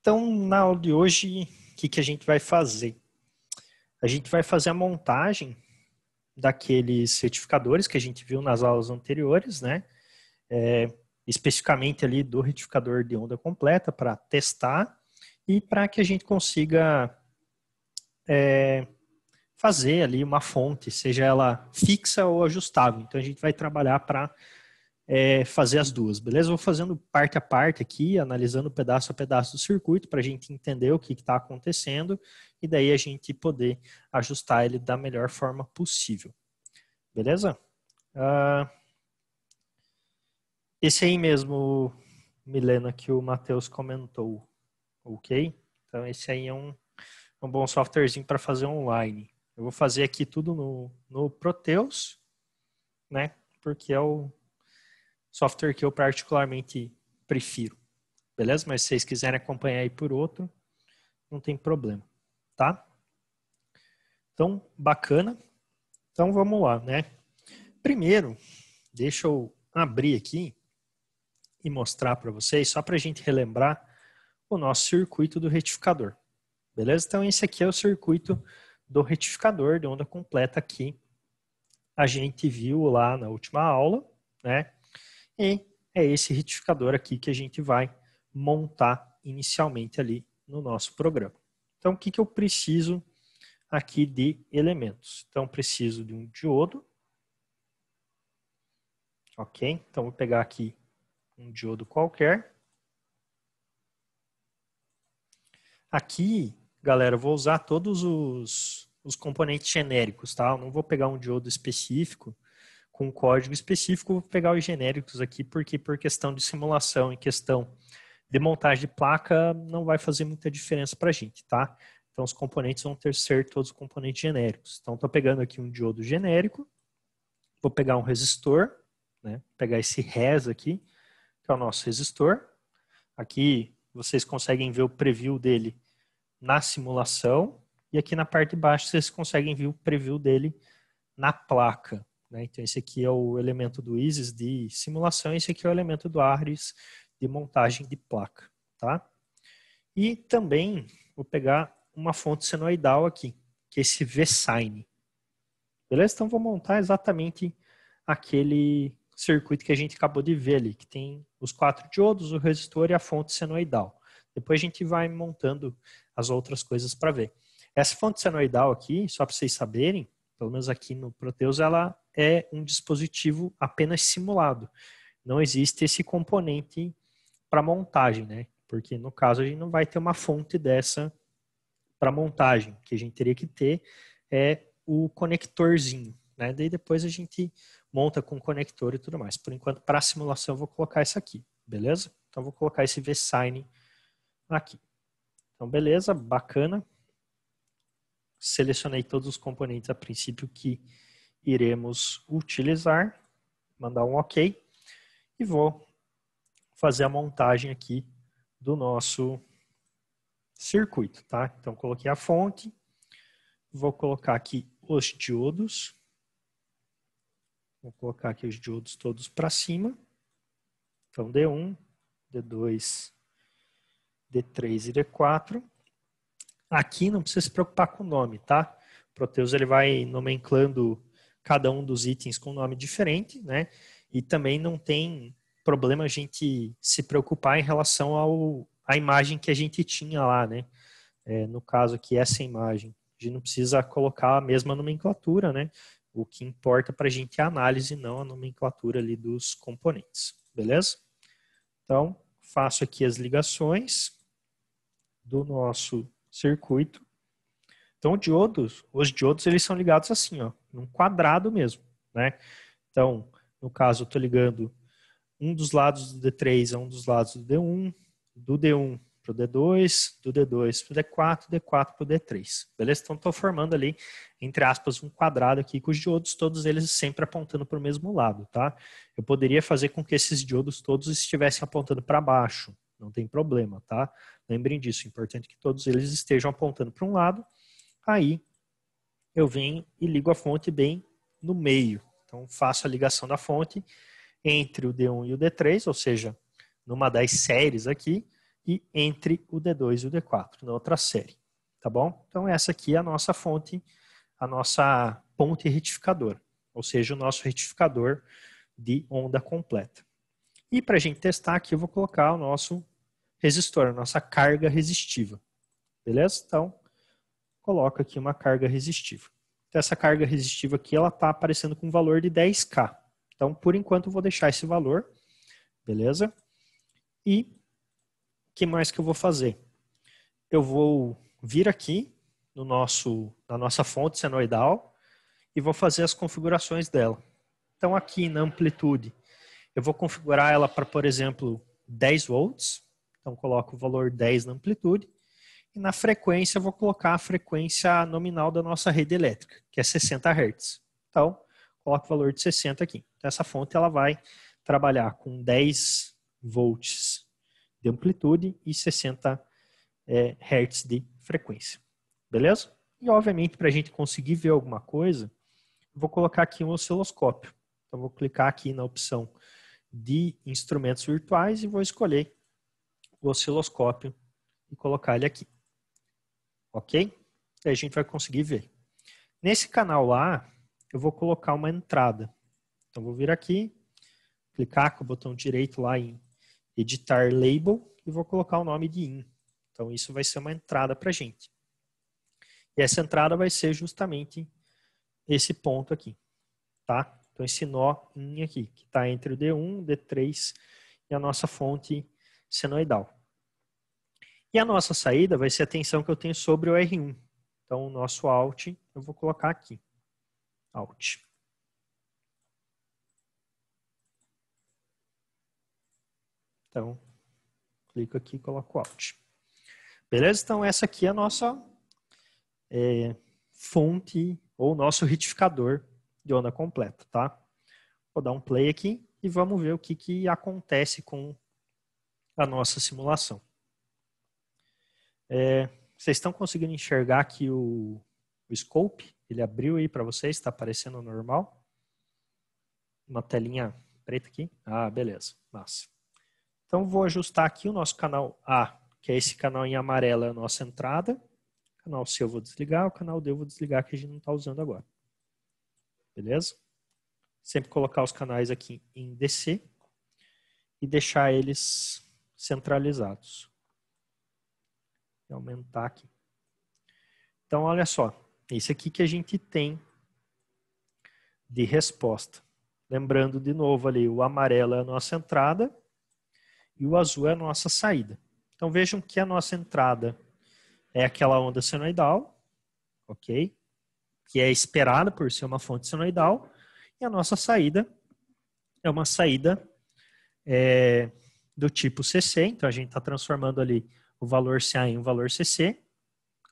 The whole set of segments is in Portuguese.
Então, na aula de hoje, o que, que a gente vai fazer? A gente vai fazer a montagem daqueles retificadores que a gente viu nas aulas anteriores, né? É, especificamente ali do retificador de onda completa para testar e para que a gente consiga é, fazer ali uma fonte, seja ela fixa ou ajustável. Então a gente vai trabalhar para é, fazer as duas, beleza? Vou fazendo parte a parte aqui, analisando pedaço a pedaço do circuito para a gente entender o que está acontecendo e daí a gente poder ajustar ele da melhor forma possível, beleza? Uh, esse aí mesmo, Milena, que o Matheus comentou, ok? Então esse aí é um, um bom softwarezinho para fazer online. Eu vou fazer aqui tudo no, no Proteus, né? Porque é o software que eu particularmente prefiro. Beleza? Mas se vocês quiserem acompanhar aí por outro, não tem problema, tá? Então, bacana. Então, vamos lá, né? Primeiro, deixa eu abrir aqui e mostrar para vocês, só para a gente relembrar o nosso circuito do retificador. Beleza? Então, esse aqui é o circuito do retificador de onda completa que a gente viu lá na última aula, né? E é esse retificador aqui que a gente vai montar inicialmente ali no nosso programa. Então, o que, que eu preciso aqui de elementos? Então, preciso de um diodo. Ok? Então, vou pegar aqui um diodo qualquer. Aqui, galera, eu vou usar todos os, os componentes genéricos, tá? Eu não vou pegar um diodo específico, com um código específico, vou pegar os genéricos aqui, porque por questão de simulação e questão de montagem de placa, não vai fazer muita diferença para a gente, tá? Então, os componentes vão ter ser todos componentes genéricos. Então, estou pegando aqui um diodo genérico, vou pegar um resistor, né? pegar esse res aqui, que é o nosso resistor. Aqui vocês conseguem ver o preview dele na simulação, e aqui na parte de baixo vocês conseguem ver o preview dele na placa. Né? Então, esse aqui é o elemento do ISIS de simulação, esse aqui é o elemento do ARIS de montagem de placa. Tá? E também vou pegar uma fonte senoidal aqui, que é esse VSign. Beleza? Então, vou montar exatamente aquele circuito que a gente acabou de ver ali, que tem os quatro diodos, o resistor e a fonte senoidal. Depois a gente vai montando as outras coisas para ver. Essa fonte senoidal aqui, só para vocês saberem, pelo menos aqui no Proteus, ela é um dispositivo apenas simulado. Não existe esse componente para montagem, né? Porque no caso a gente não vai ter uma fonte dessa para montagem, que a gente teria que ter é o conectorzinho, né? Daí depois a gente monta com o conector e tudo mais. Por enquanto, para simulação, eu vou colocar isso aqui, beleza? Então, vou colocar esse vSign aqui. Então, beleza, bacana. Selecionei todos os componentes a princípio que iremos utilizar, mandar um OK e vou fazer a montagem aqui do nosso circuito, tá? Então coloquei a fonte, vou colocar aqui os diodos, vou colocar aqui os diodos todos para cima, então D1, D2, D3 e D4. Aqui não precisa se preocupar com o nome, tá? Proteus ele vai nomenclando cada um dos itens com nome diferente, né? E também não tem problema a gente se preocupar em relação ao a imagem que a gente tinha lá, né? É, no caso aqui, essa imagem. A gente não precisa colocar a mesma nomenclatura, né? O que importa para a gente é a análise, não a nomenclatura ali dos componentes, beleza? Então, faço aqui as ligações do nosso circuito. Então, diodos, os diodos eles são ligados assim, ó num quadrado mesmo, né? Então, no caso, eu estou ligando um dos lados do D3 a um dos lados do D1, do D1 para o D2, do D2 para o D4, D4 para o D3. Beleza? Então, estou formando ali, entre aspas, um quadrado aqui com os diodos, todos eles sempre apontando para o mesmo lado, tá? Eu poderia fazer com que esses diodos todos estivessem apontando para baixo, não tem problema, tá? Lembrem disso, é importante que todos eles estejam apontando para um lado, aí eu venho e ligo a fonte bem no meio. Então, faço a ligação da fonte entre o D1 e o D3, ou seja, numa das séries aqui, e entre o D2 e o D4, na outra série. Tá bom? Então, essa aqui é a nossa fonte, a nossa ponte retificadora, ou seja, o nosso retificador de onda completa. E para a gente testar aqui, eu vou colocar o nosso resistor, a nossa carga resistiva. Beleza? Então, coloca aqui uma carga resistiva. Então, essa carga resistiva aqui, ela está aparecendo com um valor de 10K. Então, por enquanto, eu vou deixar esse valor, beleza? E o que mais que eu vou fazer? Eu vou vir aqui no nosso, na nossa fonte senoidal e vou fazer as configurações dela. Então, aqui na amplitude, eu vou configurar ela para, por exemplo, 10 volts. Então, coloco o valor 10 na amplitude. E na frequência, eu vou colocar a frequência nominal da nossa rede elétrica, que é 60 Hz. Então, coloco o valor de 60 aqui. Então, essa fonte ela vai trabalhar com 10 volts de amplitude e 60 é, Hz de frequência. Beleza? E, obviamente, para a gente conseguir ver alguma coisa, vou colocar aqui um osciloscópio. Então, vou clicar aqui na opção de instrumentos virtuais e vou escolher o osciloscópio e colocar ele aqui ok? E a gente vai conseguir ver. Nesse canal A, eu vou colocar uma entrada. Então, vou vir aqui, clicar com o botão direito lá em editar label e vou colocar o nome de in. Então, isso vai ser uma entrada para a gente. E essa entrada vai ser justamente esse ponto aqui, tá? Então, esse nó in aqui, que está entre o D1, D3 e a nossa fonte senoidal. E a nossa saída vai ser a tensão que eu tenho sobre o R1. Então, o nosso alt, eu vou colocar aqui. Alt. Então, clico aqui e coloco alt. Beleza? Então, essa aqui é a nossa é, fonte ou nosso retificador de onda completa, tá? Vou dar um play aqui e vamos ver o que, que acontece com a nossa simulação. É, vocês estão conseguindo enxergar que o, o scope, ele abriu aí para vocês, está aparecendo normal? Uma telinha preta aqui? Ah, beleza, massa. Então vou ajustar aqui o nosso canal A, que é esse canal em amarelo, é a nossa entrada. O canal C eu vou desligar, o canal D eu vou desligar, que a gente não está usando agora. Beleza? Sempre colocar os canais aqui em DC e deixar eles centralizados aumentar aqui. Então, olha só. Esse aqui que a gente tem de resposta. Lembrando de novo ali, o amarelo é a nossa entrada e o azul é a nossa saída. Então vejam que a nossa entrada é aquela onda senoidal, ok? Que é esperada por ser uma fonte senoidal, e a nossa saída é uma saída é, do tipo CC, então a gente está transformando ali o valor CA em um valor CC,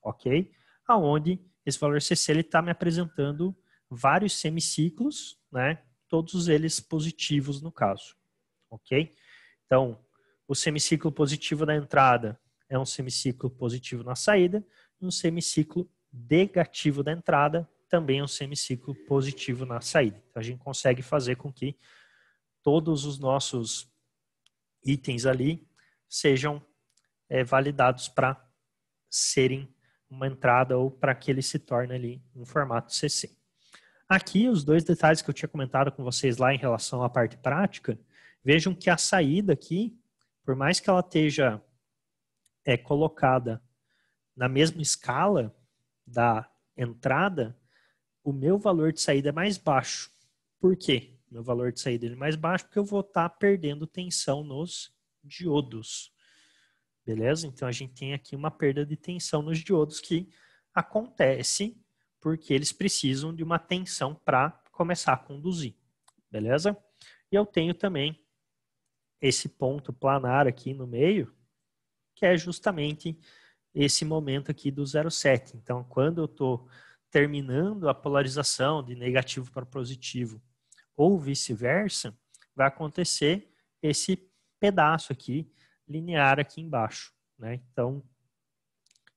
ok? Aonde esse valor CC ele está me apresentando vários semiciclos, né? Todos eles positivos no caso, ok? Então, o semiciclo positivo da entrada é um semiciclo positivo na saída, e um semiciclo negativo da entrada também é um semiciclo positivo na saída. Então, a gente consegue fazer com que todos os nossos itens ali sejam é, validados para serem uma entrada ou para que ele se torne ali um formato CC. Aqui, os dois detalhes que eu tinha comentado com vocês lá em relação à parte prática, vejam que a saída aqui, por mais que ela esteja é, colocada na mesma escala da entrada, o meu valor de saída é mais baixo. Por quê? Meu valor de saída é mais baixo porque eu vou estar tá perdendo tensão nos diodos. Beleza? Então a gente tem aqui uma perda de tensão nos diodos que acontece porque eles precisam de uma tensão para começar a conduzir. Beleza? E eu tenho também esse ponto planar aqui no meio, que é justamente esse momento aqui do 0,7. Então, quando eu estou terminando a polarização de negativo para positivo ou vice-versa, vai acontecer esse pedaço aqui linear aqui embaixo. Né? Então,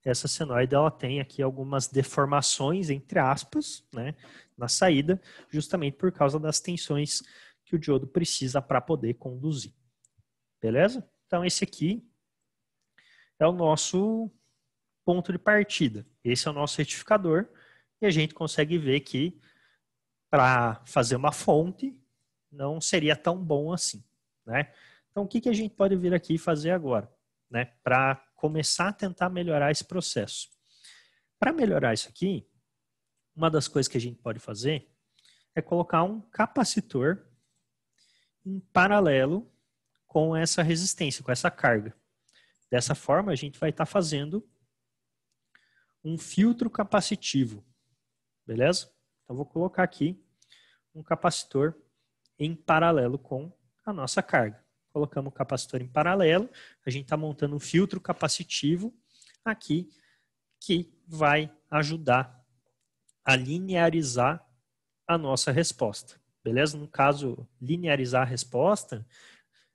essa senoide ela tem aqui algumas deformações, entre aspas, né, na saída, justamente por causa das tensões que o diodo precisa para poder conduzir. Beleza? Então, esse aqui é o nosso ponto de partida. Esse é o nosso retificador. E a gente consegue ver que para fazer uma fonte não seria tão bom assim. Né? Então, o que, que a gente pode vir aqui fazer agora, né, para começar a tentar melhorar esse processo? Para melhorar isso aqui, uma das coisas que a gente pode fazer é colocar um capacitor em paralelo com essa resistência, com essa carga. Dessa forma, a gente vai estar tá fazendo um filtro capacitivo, beleza? Então, vou colocar aqui um capacitor em paralelo com a nossa carga colocamos o capacitor em paralelo, a gente está montando um filtro capacitivo aqui que vai ajudar a linearizar a nossa resposta. Beleza? No caso, linearizar a resposta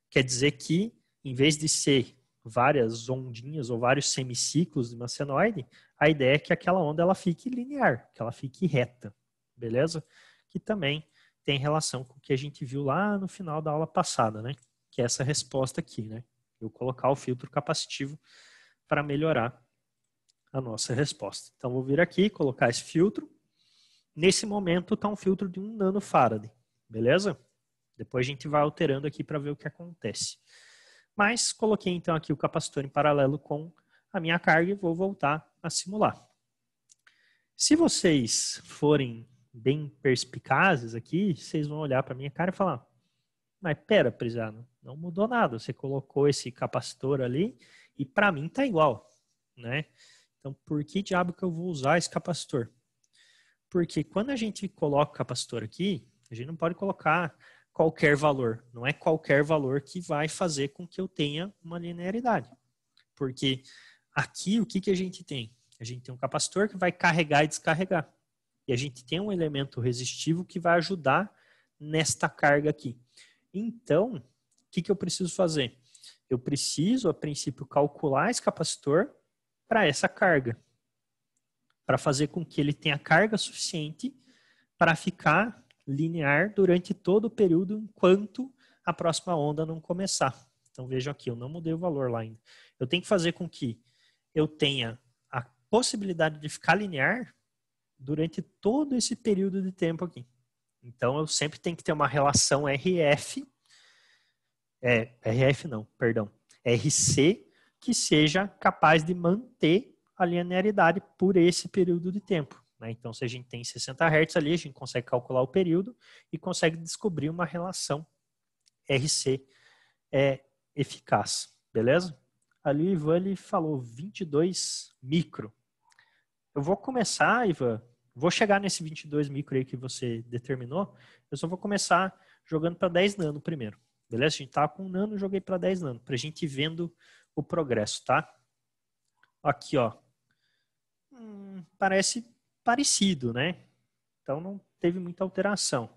quer dizer que, em vez de ser várias ondinhas ou vários semiciclos de uma senoide, a ideia é que aquela onda ela fique linear, que ela fique reta. Beleza? Que também tem relação com o que a gente viu lá no final da aula passada, né? que é essa resposta aqui, né? Eu colocar o filtro capacitivo para melhorar a nossa resposta. Então, vou vir aqui, colocar esse filtro. Nesse momento, está um filtro de 1 nanofarad, beleza? Depois a gente vai alterando aqui para ver o que acontece. Mas coloquei então aqui o capacitor em paralelo com a minha carga e vou voltar a simular. Se vocês forem bem perspicazes aqui, vocês vão olhar para minha cara e falar: mas pera, Prisano, não mudou nada. Você colocou esse capacitor ali e para mim tá igual, né? Então, por que diabo que eu vou usar esse capacitor? Porque quando a gente coloca o capacitor aqui, a gente não pode colocar qualquer valor. Não é qualquer valor que vai fazer com que eu tenha uma linearidade. Porque aqui, o que, que a gente tem? A gente tem um capacitor que vai carregar e descarregar. E a gente tem um elemento resistivo que vai ajudar nesta carga aqui. Então, o que, que eu preciso fazer? Eu preciso, a princípio, calcular esse capacitor para essa carga, para fazer com que ele tenha carga suficiente para ficar linear durante todo o período enquanto a próxima onda não começar. Então vejam aqui, eu não mudei o valor lá ainda. Eu tenho que fazer com que eu tenha a possibilidade de ficar linear durante todo esse período de tempo aqui. Então eu sempre tenho que ter uma relação RF, é, RF não, perdão, RC, que seja capaz de manter a linearidade por esse período de tempo. Né? Então, se a gente tem 60 Hz ali, a gente consegue calcular o período e consegue descobrir uma relação RC é, eficaz, beleza? Ali o Ivan ele falou 22 micro. Eu vou começar, Ivan, Vou chegar nesse 22 micro aí que você determinou. Eu só vou começar jogando para 10 nano primeiro. Beleza? A gente tá com um nano, joguei para 10 nano, para a gente ir vendo o progresso, tá? Aqui, ó. Hum, parece parecido, né? Então não teve muita alteração.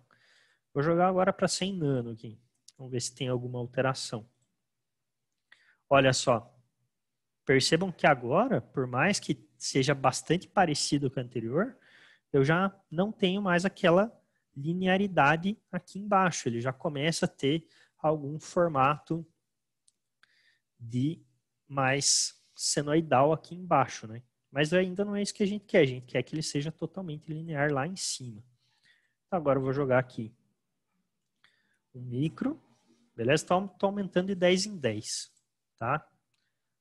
Vou jogar agora para 100 nano aqui. Vamos ver se tem alguma alteração. Olha só. Percebam que agora, por mais que seja bastante parecido com o anterior, eu já não tenho mais aquela linearidade aqui embaixo. Ele já começa a ter algum formato de mais senoidal aqui embaixo, né? Mas ainda não é isso que a gente quer. A gente quer que ele seja totalmente linear lá em cima. Então, agora eu vou jogar aqui um micro. Beleza? Estou aumentando de 10 em 10. Tá?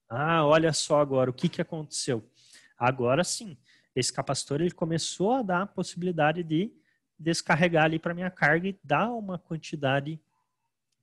Ah, olha só agora. O que, que aconteceu? Agora sim esse capacitor ele começou a dar a possibilidade de descarregar ali para minha carga e dar uma quantidade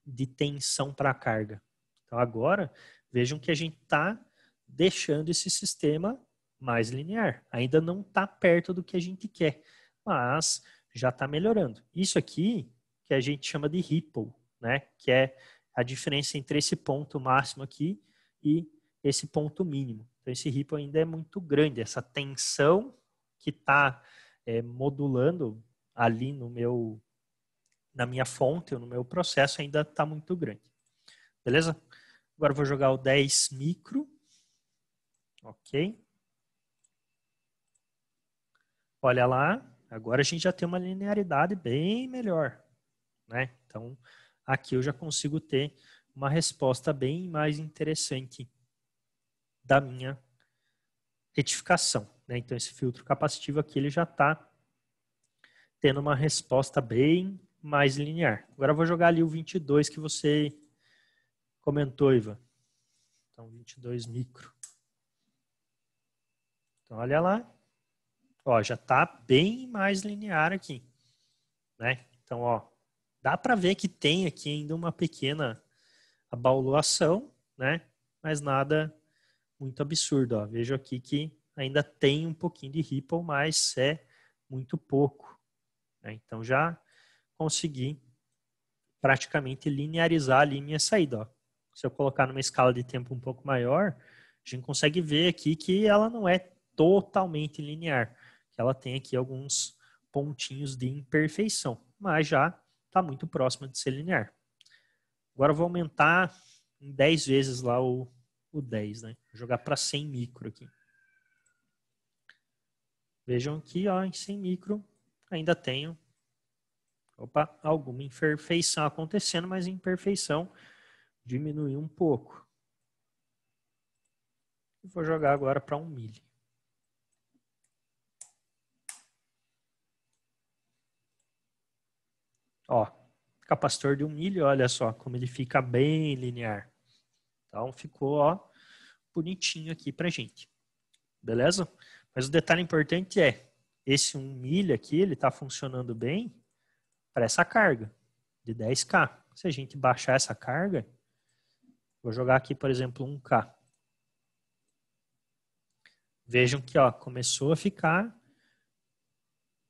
de tensão para a carga. Então agora vejam que a gente está deixando esse sistema mais linear. Ainda não está perto do que a gente quer, mas já está melhorando. Isso aqui que a gente chama de ripple, né? Que é a diferença entre esse ponto máximo aqui e esse ponto mínimo. Então, esse ripple ainda é muito grande, essa tensão que está é, modulando ali no meu, na minha fonte ou no meu processo ainda está muito grande. Beleza? Agora vou jogar o 10 micro. Ok. Olha lá, agora a gente já tem uma linearidade bem melhor. Né? Então, aqui eu já consigo ter uma resposta bem mais interessante da minha retificação. Né? Então, esse filtro capacitivo aqui ele já está tendo uma resposta bem mais linear. Agora eu vou jogar ali o 22 que você comentou, Ivan. Então, 22 micro. Então, olha lá. Ó, já está bem mais linear aqui. Né? Então, ó, dá para ver que tem aqui ainda uma pequena abaulação, né? Mas nada muito absurdo. Ó. Vejo aqui que ainda tem um pouquinho de Ripple, mas é muito pouco. Né? Então já consegui praticamente linearizar ali minha saída. Ó. Se eu colocar numa escala de tempo um pouco maior, a gente consegue ver aqui que ela não é totalmente linear, que ela tem aqui alguns pontinhos de imperfeição, mas já está muito próxima de ser linear. Agora eu vou aumentar em 10 vezes lá o, o 10, né? Vou jogar para 100 micro aqui. Vejam que, ó, em 100 micro ainda tenho opa, alguma imperfeição acontecendo, mas a imperfeição diminuiu um pouco. Vou jogar agora para 1 mili. Ó, capacitor de 1 mili, olha só como ele fica bem linear. Então ficou ó, bonitinho aqui pra gente. Beleza? Mas o detalhe importante é, esse 1 milha aqui, ele está funcionando bem para essa carga de 10K. Se a gente baixar essa carga, vou jogar aqui, por exemplo, 1K. Vejam que ó, começou a ficar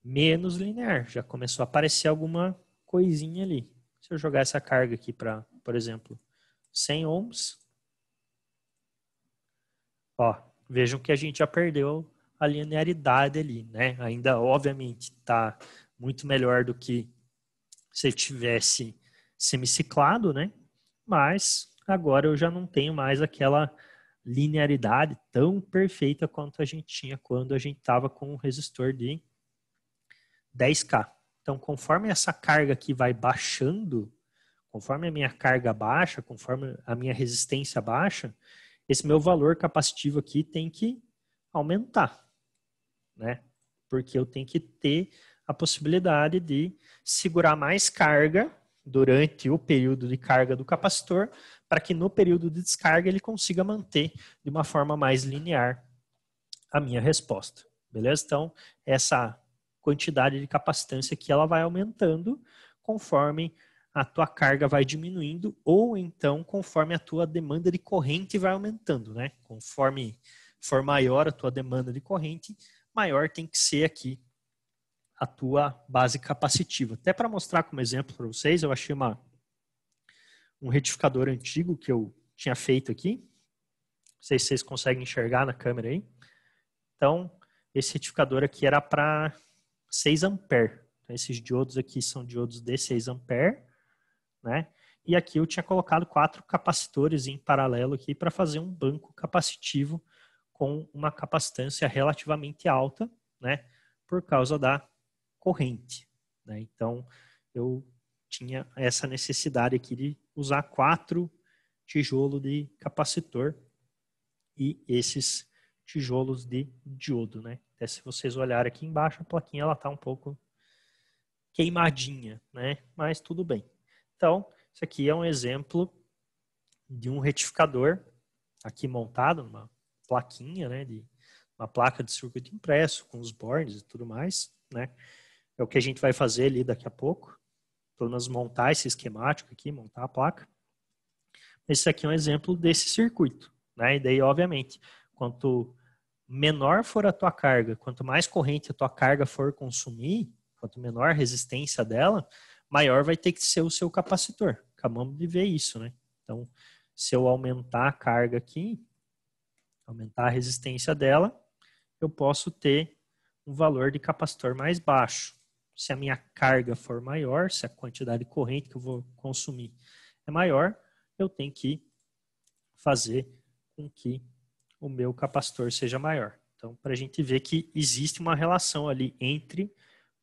menos linear. Já começou a aparecer alguma coisinha ali. Se eu jogar essa carga aqui para, por exemplo, 100 ohms, Ó, vejam que a gente já perdeu a linearidade ali, né? Ainda, obviamente, está muito melhor do que se tivesse semiciclado, né? Mas agora eu já não tenho mais aquela linearidade tão perfeita quanto a gente tinha quando a gente estava com um resistor de 10K. Então, conforme essa carga aqui vai baixando, conforme a minha carga baixa, conforme a minha resistência baixa, esse meu valor capacitivo aqui tem que aumentar, né? Porque eu tenho que ter a possibilidade de segurar mais carga durante o período de carga do capacitor, para que no período de descarga ele consiga manter de uma forma mais linear a minha resposta. Beleza? Então, essa quantidade de capacitância aqui ela vai aumentando conforme a tua carga vai diminuindo ou então conforme a tua demanda de corrente vai aumentando, né? Conforme for maior a tua demanda de corrente, maior tem que ser aqui a tua base capacitiva. Até para mostrar como exemplo para vocês, eu achei uma, um retificador antigo que eu tinha feito aqui. Não sei se vocês conseguem enxergar na câmera aí. Então, esse retificador aqui era para 6 A. Então, esses diodos aqui são diodos de 6 ampere né? E aqui eu tinha colocado quatro capacitores em paralelo aqui para fazer um banco capacitivo com uma capacitância relativamente alta, né? Por causa da corrente, né? Então, eu tinha essa necessidade aqui de usar quatro tijolos de capacitor e esses tijolos de diodo, né? Até se vocês olharem aqui embaixo, a plaquinha ela tá um pouco queimadinha, né? Mas tudo bem. Então, isso aqui é um exemplo de um retificador aqui montado numa plaquinha, né, de uma placa de circuito impresso com os bornes e tudo mais, né? É o que a gente vai fazer ali daqui a pouco, pelo menos montar esse esquemático aqui, montar a placa. Esse aqui é um exemplo desse circuito, né? E daí, obviamente, quanto menor for a tua carga, quanto mais corrente a tua carga for consumir, quanto menor a resistência dela, maior vai ter que ser o seu capacitor. Acabamos de ver isso, né? Então, se eu aumentar a carga aqui, aumentar a resistência dela, eu posso ter um valor de capacitor mais baixo. Se a minha carga for maior, se a quantidade de corrente que eu vou consumir é maior, eu tenho que fazer com que o meu capacitor seja maior. Então, para a gente ver que existe uma relação ali entre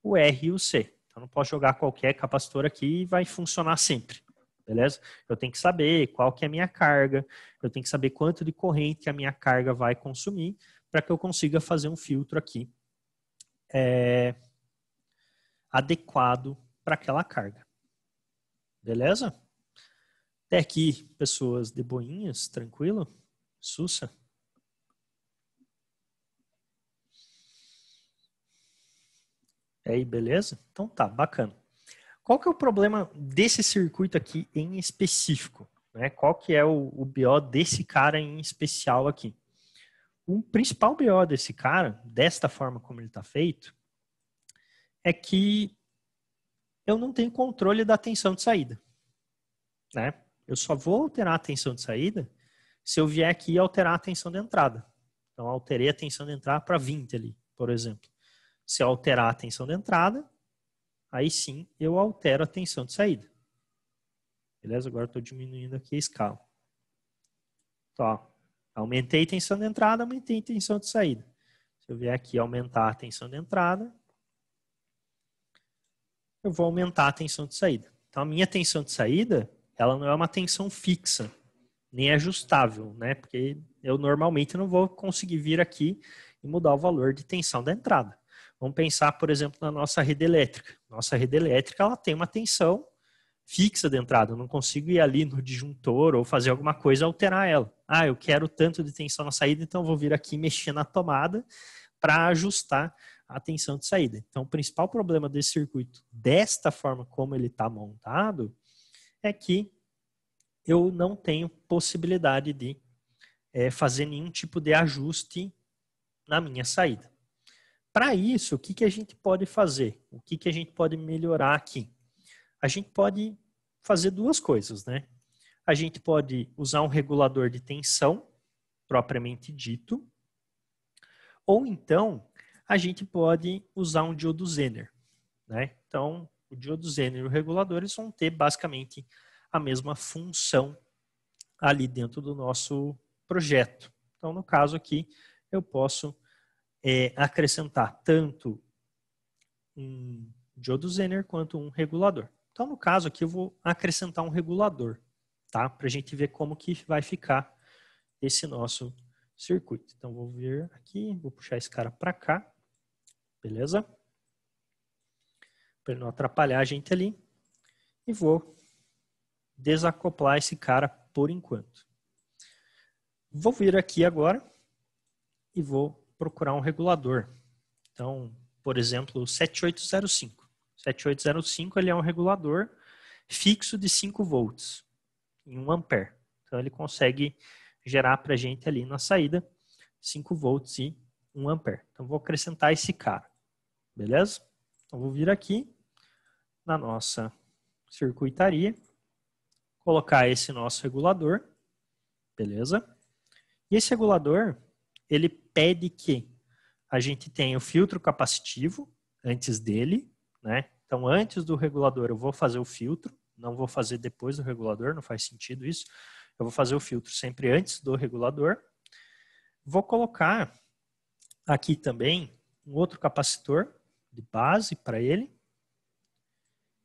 o R e o C. Então não posso jogar qualquer capacitor aqui e vai funcionar sempre. Beleza? Eu tenho que saber qual que é a minha carga, eu tenho que saber quanto de corrente que a minha carga vai consumir para que eu consiga fazer um filtro aqui é, adequado para aquela carga. Beleza? Até aqui, pessoas de boinhas, tranquilo? Sussa? É aí, beleza? Então tá, bacana. Qual que é o problema desse circuito aqui em específico? Né? Qual que é o, o BO desse cara em especial aqui? O principal BO desse cara, desta forma como ele está feito, é que eu não tenho controle da tensão de saída. Né? Eu só vou alterar a tensão de saída se eu vier aqui alterar a tensão de entrada. Então, alterei a tensão de entrada para 20 ali, por exemplo. Se eu alterar a tensão de entrada, aí sim eu altero a tensão de saída. Beleza? Agora estou diminuindo aqui a escala. Tá. Aumentei a tensão de entrada, aumentei a tensão de saída. Se eu vier aqui aumentar a tensão de entrada, eu vou aumentar a tensão de saída. Então, a minha tensão de saída, ela não é uma tensão fixa, nem ajustável, né? Porque eu normalmente não vou conseguir vir aqui e mudar o valor de tensão da entrada. Vamos pensar, por exemplo, na nossa rede elétrica. Nossa rede elétrica ela tem uma tensão fixa de entrada. Eu não consigo ir ali no disjuntor ou fazer alguma coisa alterar ela. Ah, eu quero tanto de tensão na saída, então vou vir aqui mexer na tomada para ajustar a tensão de saída. Então, o principal problema desse circuito, desta forma como ele está montado, é que eu não tenho possibilidade de é, fazer nenhum tipo de ajuste na minha saída. Para isso, o que, que a gente pode fazer? O que, que a gente pode melhorar aqui? A gente pode fazer duas coisas, né? A gente pode usar um regulador de tensão, propriamente dito, ou então a gente pode usar um diodo Zener, né? Então, o diodo Zener e o regulador eles vão ter basicamente a mesma função ali dentro do nosso projeto. Então, no caso aqui, eu posso é, acrescentar tanto um Zener quanto um regulador. Então, no caso aqui, eu vou acrescentar um regulador, tá? Para a gente ver como que vai ficar esse nosso circuito. Então, vou vir aqui, vou puxar esse cara para cá, beleza? Para não atrapalhar a gente ali. E vou desacoplar esse cara por enquanto. Vou vir aqui agora e vou procurar um regulador. Então, por exemplo, o 7805. 7805 ele é um regulador fixo de 5 volts em 1 ampere. Então ele consegue gerar para a gente ali na saída 5 volts e 1 ampere. Então vou acrescentar esse cara. Beleza? Então vou vir aqui na nossa circuitaria, colocar esse nosso regulador. Beleza? E esse regulador, ele pede que a gente tenha o filtro capacitivo antes dele, né? Então, antes do regulador, eu vou fazer o filtro, não vou fazer depois do regulador, não faz sentido isso. Eu vou fazer o filtro sempre antes do regulador. Vou colocar aqui também um outro capacitor de base para ele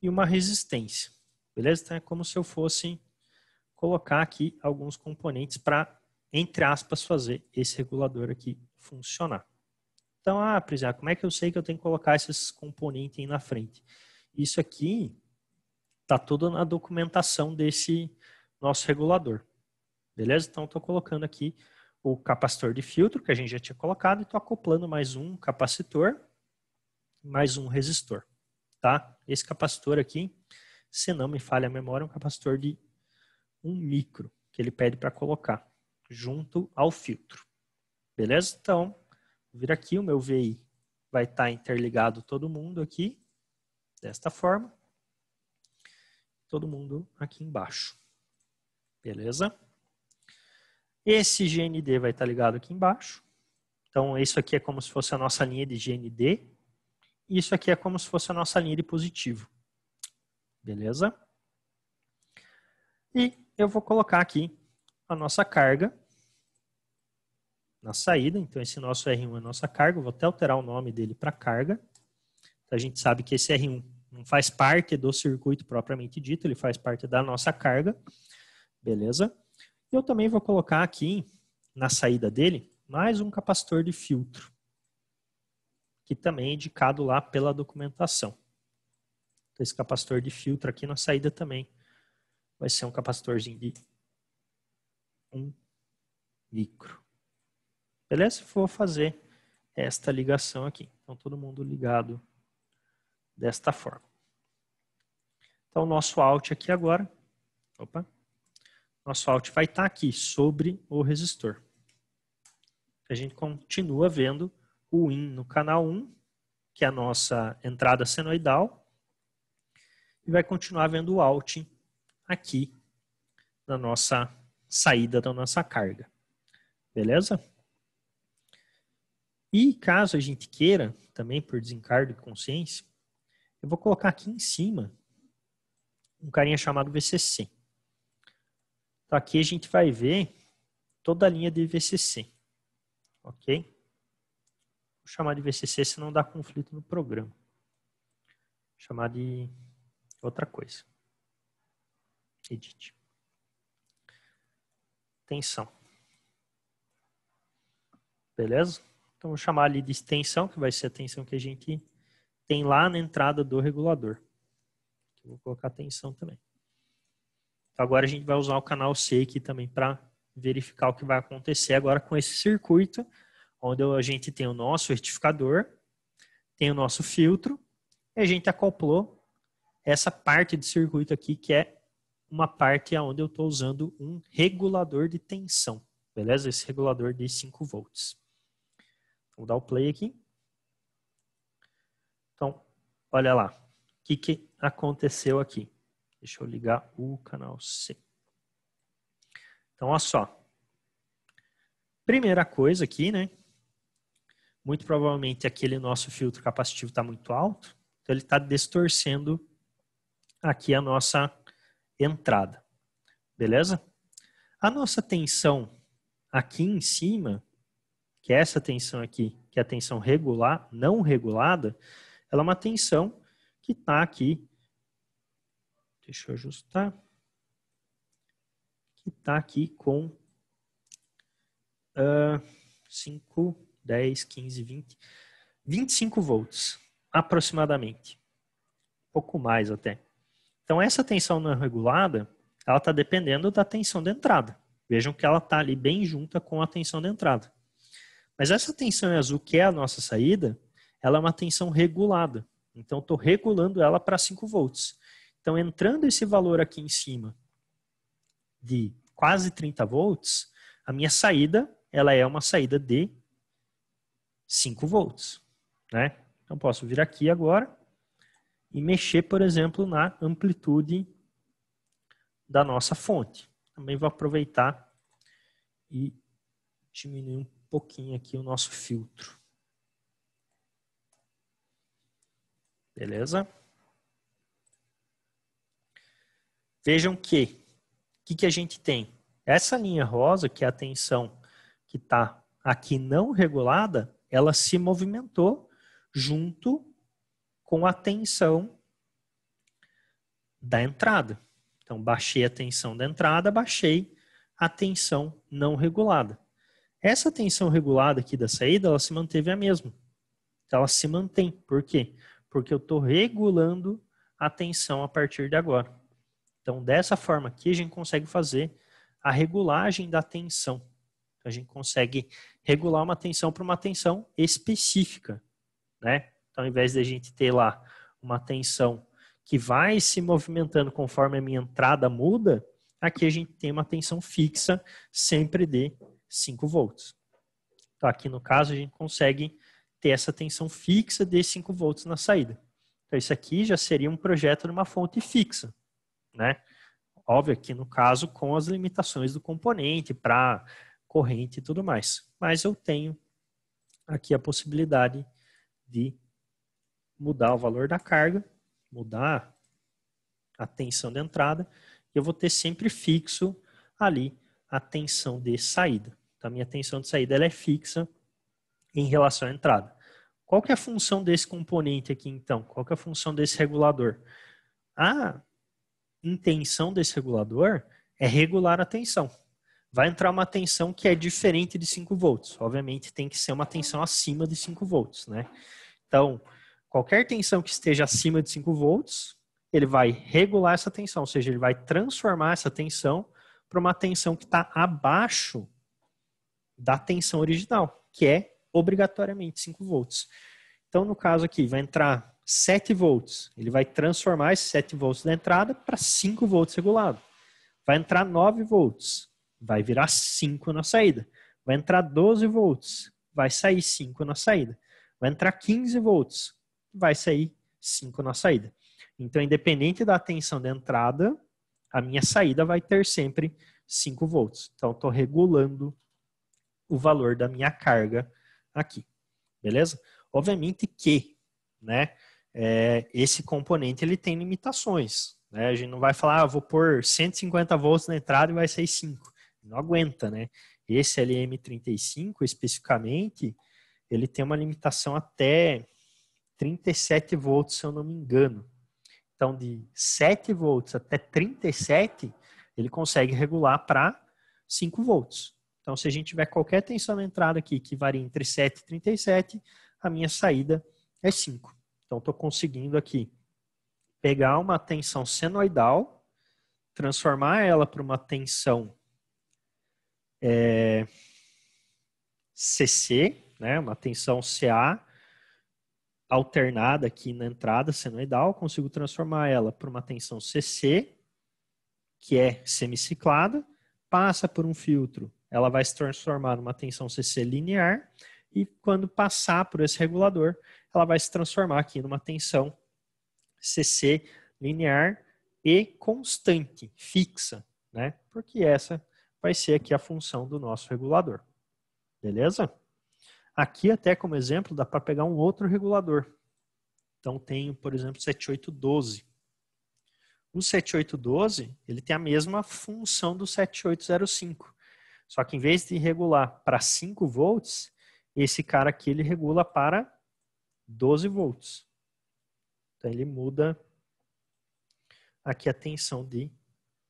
e uma resistência. Beleza? Então é como se eu fosse colocar aqui alguns componentes para entre aspas, fazer esse regulador aqui funcionar. Então, ah, Prisar, como é que eu sei que eu tenho que colocar esses componentes aí na frente? Isso aqui está tudo na documentação desse nosso regulador. Beleza? Então, estou colocando aqui o capacitor de filtro que a gente já tinha colocado e estou acoplando mais um capacitor, mais um resistor. Tá? Esse capacitor aqui, se não me falha a memória, é um capacitor de 1 um micro que ele pede para colocar junto ao filtro. Beleza? Então, vou vir aqui, o meu VI vai estar tá interligado todo mundo aqui, desta forma. Todo mundo aqui embaixo. Beleza? Esse GND vai estar tá ligado aqui embaixo. Então, isso aqui é como se fosse a nossa linha de GND. E isso aqui é como se fosse a nossa linha de positivo. Beleza? E eu vou colocar aqui a nossa carga na saída. Então, esse nosso R1 é nossa carga. vou até alterar o nome dele para carga. Então, a gente sabe que esse R1 não faz parte do circuito propriamente dito, ele faz parte da nossa carga. Beleza? E eu também vou colocar aqui na saída dele mais um capacitor de filtro, que também é indicado lá pela documentação. Então, esse capacitor de filtro aqui na saída também vai ser um capacitorzinho de um micro. Beleza? Vou fazer esta ligação aqui. Então, todo mundo ligado desta forma. Então, o nosso out aqui agora. Opa. Nosso out vai estar tá aqui sobre o resistor. A gente continua vendo o IN no canal 1, que é a nossa entrada senoidal. E vai continuar vendo o out aqui na nossa saída da nossa carga. Beleza? E caso a gente queira, também por desencargo de consciência, eu vou colocar aqui em cima um carinha chamado VCC. Então aqui a gente vai ver toda a linha de VCC. Ok? Vou chamar de VCC se não dá conflito no programa. Vou chamar de outra coisa. Edit tensão. Beleza? Então, vou chamar ali de extensão, que vai ser a tensão que a gente tem lá na entrada do regulador. vou colocar tensão também. Então, agora a gente vai usar o canal C aqui também para verificar o que vai acontecer agora com esse circuito, onde a gente tem o nosso retificador, tem o nosso filtro, e a gente acoplou essa parte de circuito aqui que é uma parte onde eu estou usando um regulador de tensão, beleza? Esse regulador de 5 volts. Vou dar o play aqui. Então, olha lá. O que, que aconteceu aqui? Deixa eu ligar o canal C. Então, olha só. Primeira coisa aqui, né? Muito provavelmente aquele nosso filtro capacitivo está muito alto, então ele está distorcendo aqui a nossa entrada. Beleza? A nossa tensão aqui em cima, que é essa tensão aqui, que é a tensão regular, não regulada, ela é uma tensão que está aqui. Deixa eu ajustar. Que está aqui com uh, 5, 10, 15, 20, 25 volts, aproximadamente. Um pouco mais até. Então, essa tensão não é regulada, ela está dependendo da tensão de entrada. Vejam que ela está ali bem junta com a tensão de entrada. Mas essa tensão em azul, que é a nossa saída, ela é uma tensão regulada. Então, estou regulando ela para 5 volts. Então, entrando esse valor aqui em cima de quase 30 volts, a minha saída ela é uma saída de 5 volts. Né? Então, posso vir aqui agora e mexer, por exemplo, na amplitude da nossa fonte. Também vou aproveitar e diminuir um pouquinho aqui o nosso filtro. Beleza? Vejam que o que, que a gente tem? Essa linha rosa, que é a tensão que está aqui não regulada, ela se movimentou junto com a tensão da entrada. Então, baixei a tensão da entrada, baixei a tensão não regulada. Essa tensão regulada aqui da saída, ela se manteve a mesma. Então, ela se mantém. Por quê? Porque eu estou regulando a tensão a partir de agora. Então, dessa forma aqui, a gente consegue fazer a regulagem da tensão. a gente consegue regular uma tensão para uma tensão específica, né? Então, ao invés de a gente ter lá uma tensão que vai se movimentando conforme a minha entrada muda, aqui a gente tem uma tensão fixa sempre de 5 volts. Então, aqui no caso, a gente consegue ter essa tensão fixa de 5 volts na saída. Então, isso aqui já seria um projeto de uma fonte fixa, né? Óbvio que no caso com as limitações do componente para corrente e tudo mais. Mas eu tenho aqui a possibilidade de mudar o valor da carga, mudar a tensão de entrada, e eu vou ter sempre fixo ali a tensão de saída. Então, a minha tensão de saída ela é fixa em relação à entrada. Qual que é a função desse componente aqui, então? Qual que é a função desse regulador? A intenção desse regulador é regular a tensão. Vai entrar uma tensão que é diferente de 5 volts. Obviamente, tem que ser uma tensão acima de 5 volts, né? Então, qualquer tensão que esteja acima de 5 volts, ele vai regular essa tensão, ou seja, ele vai transformar essa tensão para uma tensão que está abaixo da tensão original, que é obrigatoriamente 5 volts. Então, no caso aqui, vai entrar 7 volts, ele vai transformar esses 7 volts da entrada para 5 volts regulado. Vai entrar 9 volts, vai virar 5 na saída. Vai entrar 12 volts, vai sair 5 na saída. Vai entrar 15 volts, vai sair 5 na saída. Então, independente da tensão da entrada, a minha saída vai ter sempre 5 volts. Então, estou regulando o valor da minha carga aqui. Beleza? Obviamente que, né? É, esse componente ele tem limitações. Né? A gente não vai falar, ah, vou pôr 150 volts na entrada e vai sair 5. Não aguenta, né? Esse LM35, especificamente, ele tem uma limitação até 37 volts, se eu não me engano. Então, de 7 volts até 37, ele consegue regular para 5 volts. Então, se a gente tiver qualquer tensão na entrada aqui que varia entre 7 e 37, a minha saída é 5. Então, estou conseguindo aqui pegar uma tensão senoidal, transformar ela para uma tensão é, eh, CC, né, uma tensão CA, alternada aqui na entrada senoidal, consigo transformar ela para uma tensão CC, que é semiciclada, passa por um filtro, ela vai se transformar numa tensão CC linear, e quando passar por esse regulador, ela vai se transformar aqui numa tensão CC linear e constante, fixa, né? Porque essa vai ser aqui a função do nosso regulador. Beleza? Aqui até como exemplo dá para pegar um outro regulador. Então tem, por exemplo, 7812. O 7812, ele tem a mesma função do 7805. Só que em vez de regular para 5 volts, esse cara aqui ele regula para 12 volts. Então ele muda aqui a tensão de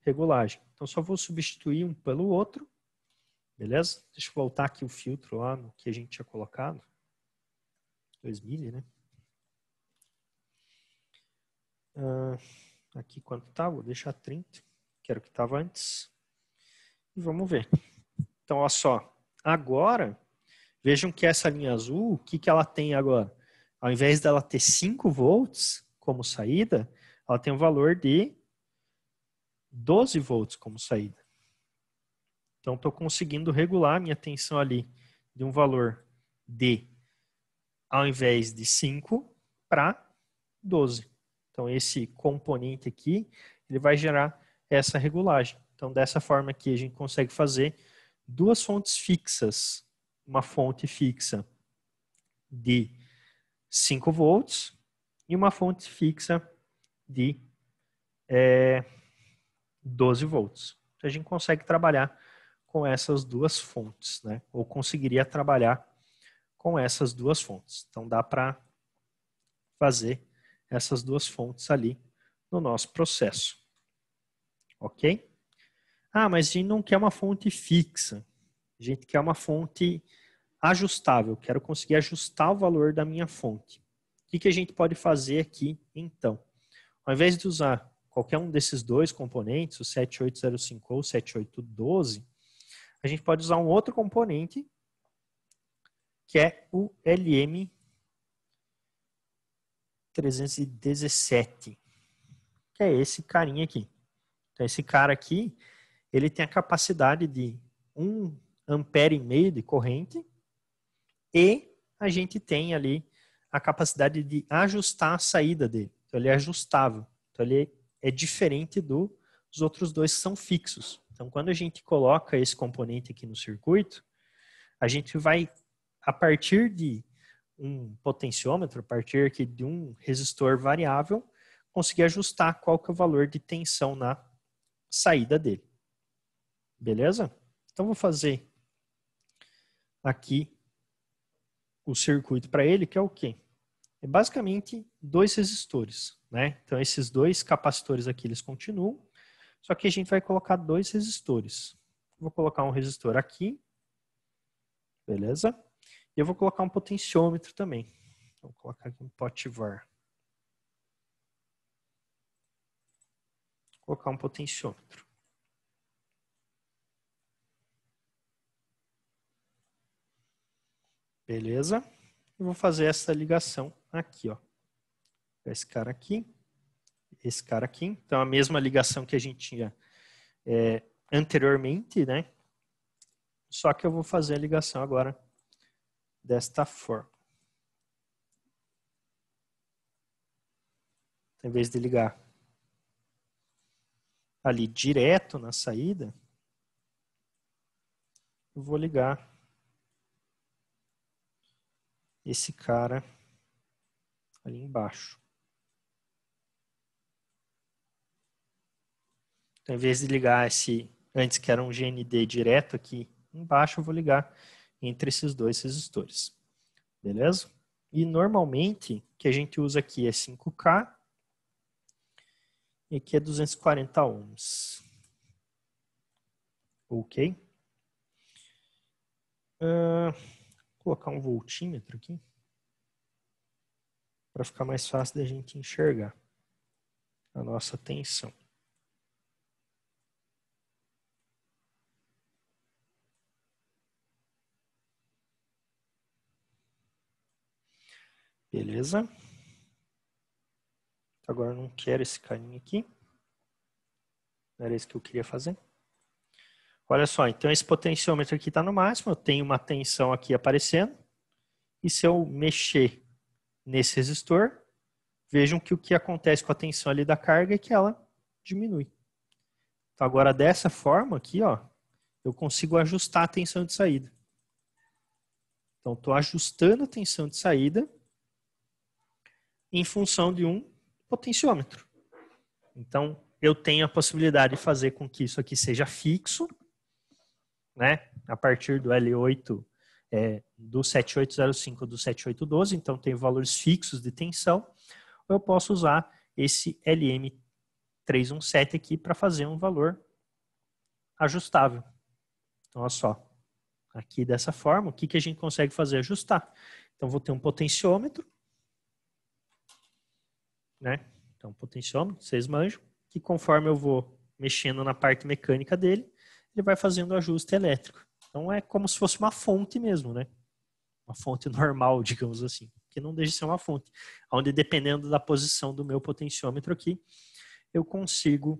regulagem. Então só vou substituir um pelo outro Beleza? Deixa eu voltar aqui o filtro lá no que a gente tinha colocado. 2000, né? Ah, aqui quanto tá? Vou deixar 30. Quero que estava antes. E vamos ver. Então, olha só. Agora, vejam que essa linha azul, o que, que ela tem agora? Ao invés dela ter 5 volts como saída, ela tem um valor de 12 volts como saída. Então, estou conseguindo regular a minha tensão ali de um valor de, ao invés de 5, para 12. Então, esse componente aqui, ele vai gerar essa regulagem. Então, dessa forma aqui, a gente consegue fazer duas fontes fixas. Uma fonte fixa de 5 volts e uma fonte fixa de é, eh, 12 volts. Então, a gente consegue trabalhar com essas duas fontes, né? Ou conseguiria trabalhar com essas duas fontes. Então dá para fazer essas duas fontes ali no nosso processo. OK? Ah, mas a gente não quer uma fonte fixa. A gente quer uma fonte ajustável. Quero conseguir ajustar o valor da minha fonte. O que, a gente pode fazer aqui, então? Ao invés de usar qualquer um desses dois componentes, o 7805 ou o 7812, a gente pode usar um outro componente, que é o LM317, que é esse carinha aqui. Então, esse cara aqui, ele tem a capacidade de 1 ampere e meio de corrente e a gente tem ali a capacidade de ajustar a saída dele. Então, ele é ajustável. Então, ele é diferente dos outros dois que são fixos. Então, quando a gente coloca esse componente aqui no circuito, a gente vai, a partir de um potenciômetro, a partir aqui de um resistor variável, conseguir ajustar qual que é o valor de tensão na saída dele. Beleza? Então, vou fazer aqui o circuito para ele, que é o quê? É basicamente dois resistores, né? Então, esses dois capacitores aqui, eles continuam. Só que a gente vai colocar dois resistores. Vou colocar um resistor aqui, beleza? E eu vou colocar um potenciômetro também. Vou colocar aqui um potivar. var. colocar um potenciômetro. Beleza? Eu vou fazer essa ligação aqui, ó. Esse cara aqui, esse cara aqui. Então, a mesma ligação que a gente tinha é, anteriormente, né? Só que eu vou fazer a ligação agora desta forma. Em vez de ligar ali direto na saída, eu vou ligar esse cara ali embaixo. Então, em vez de ligar esse, antes que era um GND direto aqui embaixo, eu vou ligar entre esses dois resistores. Beleza? E normalmente, que a gente usa aqui é 5K e aqui é 240 ohms. Ok? Uh, vou colocar um voltímetro aqui para ficar mais fácil da gente enxergar a nossa tensão. Beleza. Agora não quero esse carinha aqui. Não era isso que eu queria fazer. Olha só, então esse potenciômetro aqui está no máximo, eu tenho uma tensão aqui aparecendo. E se eu mexer nesse resistor, vejam que o que acontece com a tensão ali da carga é que ela diminui. Então agora dessa forma aqui, ó, eu consigo ajustar a tensão de saída. Então estou ajustando a tensão de saída em função de um potenciômetro. Então, eu tenho a possibilidade de fazer com que isso aqui seja fixo, né? A partir do L8, é, do 7805 do 7812, então tem valores fixos de tensão. eu posso usar esse LM317 aqui para fazer um valor ajustável. Então, olha só. Aqui dessa forma, o que, que a gente consegue fazer? Ajustar. Então, vou ter um potenciômetro né? Então, potenciômetro, vocês manjam, que conforme eu vou mexendo na parte mecânica dele, ele vai fazendo ajuste elétrico. Então, é como se fosse uma fonte mesmo, né? Uma fonte normal, digamos assim, que não deixa de ser uma fonte. Onde, dependendo da posição do meu potenciômetro aqui, eu consigo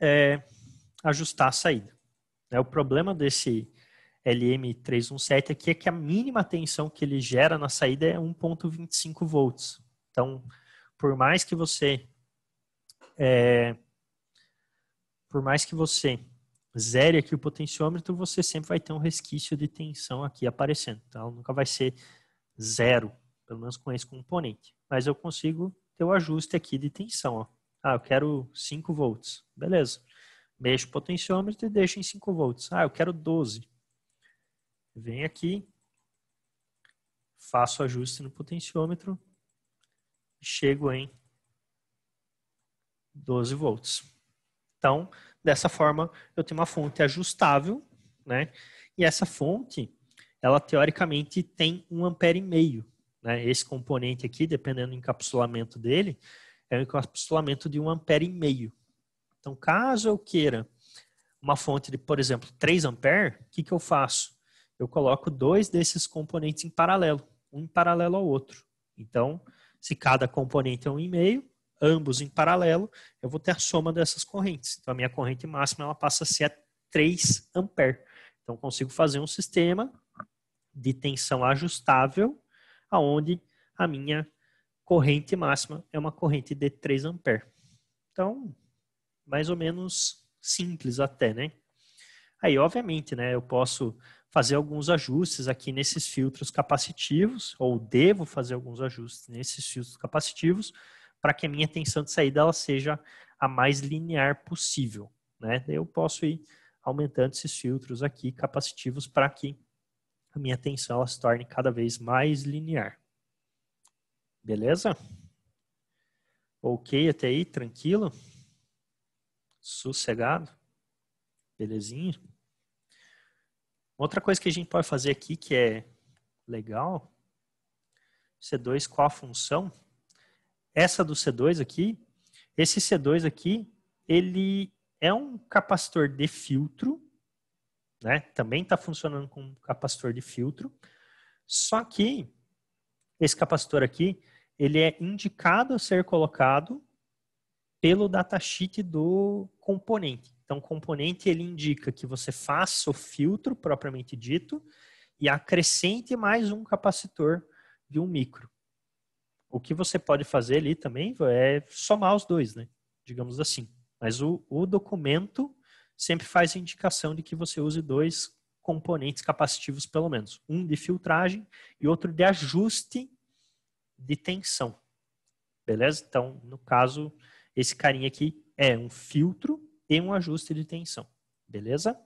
é, ajustar a saída. É, o problema desse LM317 aqui é que a mínima tensão que ele gera na saída é 1.25 volts. Então, por mais que você é, por mais que você zere aqui o potenciômetro, você sempre vai ter um resquício de tensão aqui aparecendo. então Ela nunca vai ser zero, pelo menos com esse componente. Mas eu consigo ter o ajuste aqui de tensão. Ó. Ah, eu quero 5 volts. Beleza. Mexo o potenciômetro e deixo em 5 volts. Ah, eu quero 12. Vem aqui, faço ajuste no potenciômetro, chego em 12 volts. Então, dessa forma, eu tenho uma fonte ajustável, né? E essa fonte, ela teoricamente tem um ampere e meio, né? Esse componente aqui, dependendo do encapsulamento dele, é um encapsulamento de um ampere e meio. Então, caso eu queira uma fonte de, por exemplo, 3 ampere, o que, que eu faço? Eu coloco dois desses componentes em paralelo, um em paralelo ao outro. Então, se cada componente é um e-mail, ambos em paralelo, eu vou ter a soma dessas correntes. Então, a minha corrente máxima ela passa a ser a 3 ampere. Então, consigo fazer um sistema de tensão ajustável, aonde a minha corrente máxima é uma corrente de 3 ampere. Então, mais ou menos simples até, né? Aí, obviamente, né, eu posso fazer alguns ajustes aqui nesses filtros capacitivos, ou devo fazer alguns ajustes nesses filtros capacitivos, para que a minha tensão de saída ela seja a mais linear possível. Né? Eu posso ir aumentando esses filtros aqui capacitivos para que a minha tensão ela se torne cada vez mais linear. Beleza? Ok até aí? Tranquilo? Sossegado? Belezinha? Outra coisa que a gente pode fazer aqui que é legal, C2 qual a função? Essa do C2 aqui, esse C2 aqui, ele é um capacitor de filtro, né? Também está funcionando como um capacitor de filtro, só que esse capacitor aqui, ele é indicado a ser colocado pelo datasheet do componente. Então, o componente ele indica que você faça o filtro propriamente dito e acrescente mais um capacitor de um micro. O que você pode fazer ali também é somar os dois, né? digamos assim. Mas o, o documento sempre faz a indicação de que você use dois componentes capacitivos, pelo menos. Um de filtragem e outro de ajuste de tensão. Beleza? Então, no caso, esse carinha aqui é um filtro e um ajuste de tensão, beleza?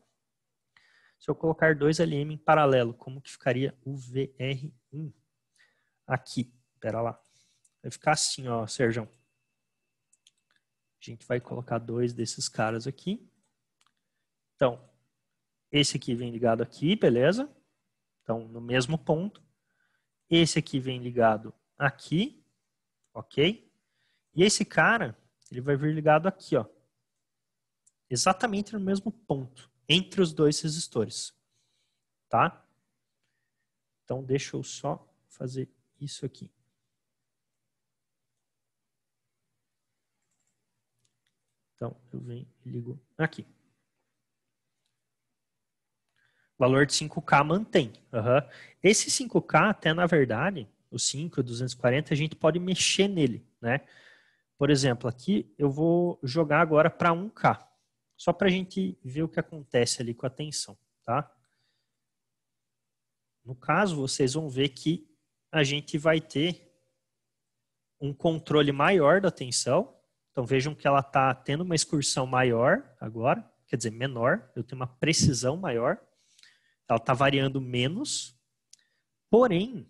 Se eu colocar dois LM em paralelo, como que ficaria o VR1? Aqui, pera lá. Vai ficar assim, ó, Sérgio. A gente vai colocar dois desses caras aqui. Então, esse aqui vem ligado aqui, beleza? Então, no mesmo ponto. Esse aqui vem ligado aqui, ok? E esse cara, ele vai vir ligado aqui, ó. Exatamente no mesmo ponto, entre os dois resistores. Tá? Então, deixa eu só fazer isso aqui. Então, eu venho e ligo aqui. Valor de 5K mantém. Uhum. Esse 5K, até na verdade, o 5, o 240, a gente pode mexer nele, né? Por exemplo, aqui eu vou jogar agora para 1K, só para a gente ver o que acontece ali com a tensão. Tá? No caso, vocês vão ver que a gente vai ter um controle maior da tensão. Então vejam que ela está tendo uma excursão maior agora, quer dizer, menor, eu tenho uma precisão maior. Ela está variando menos, porém,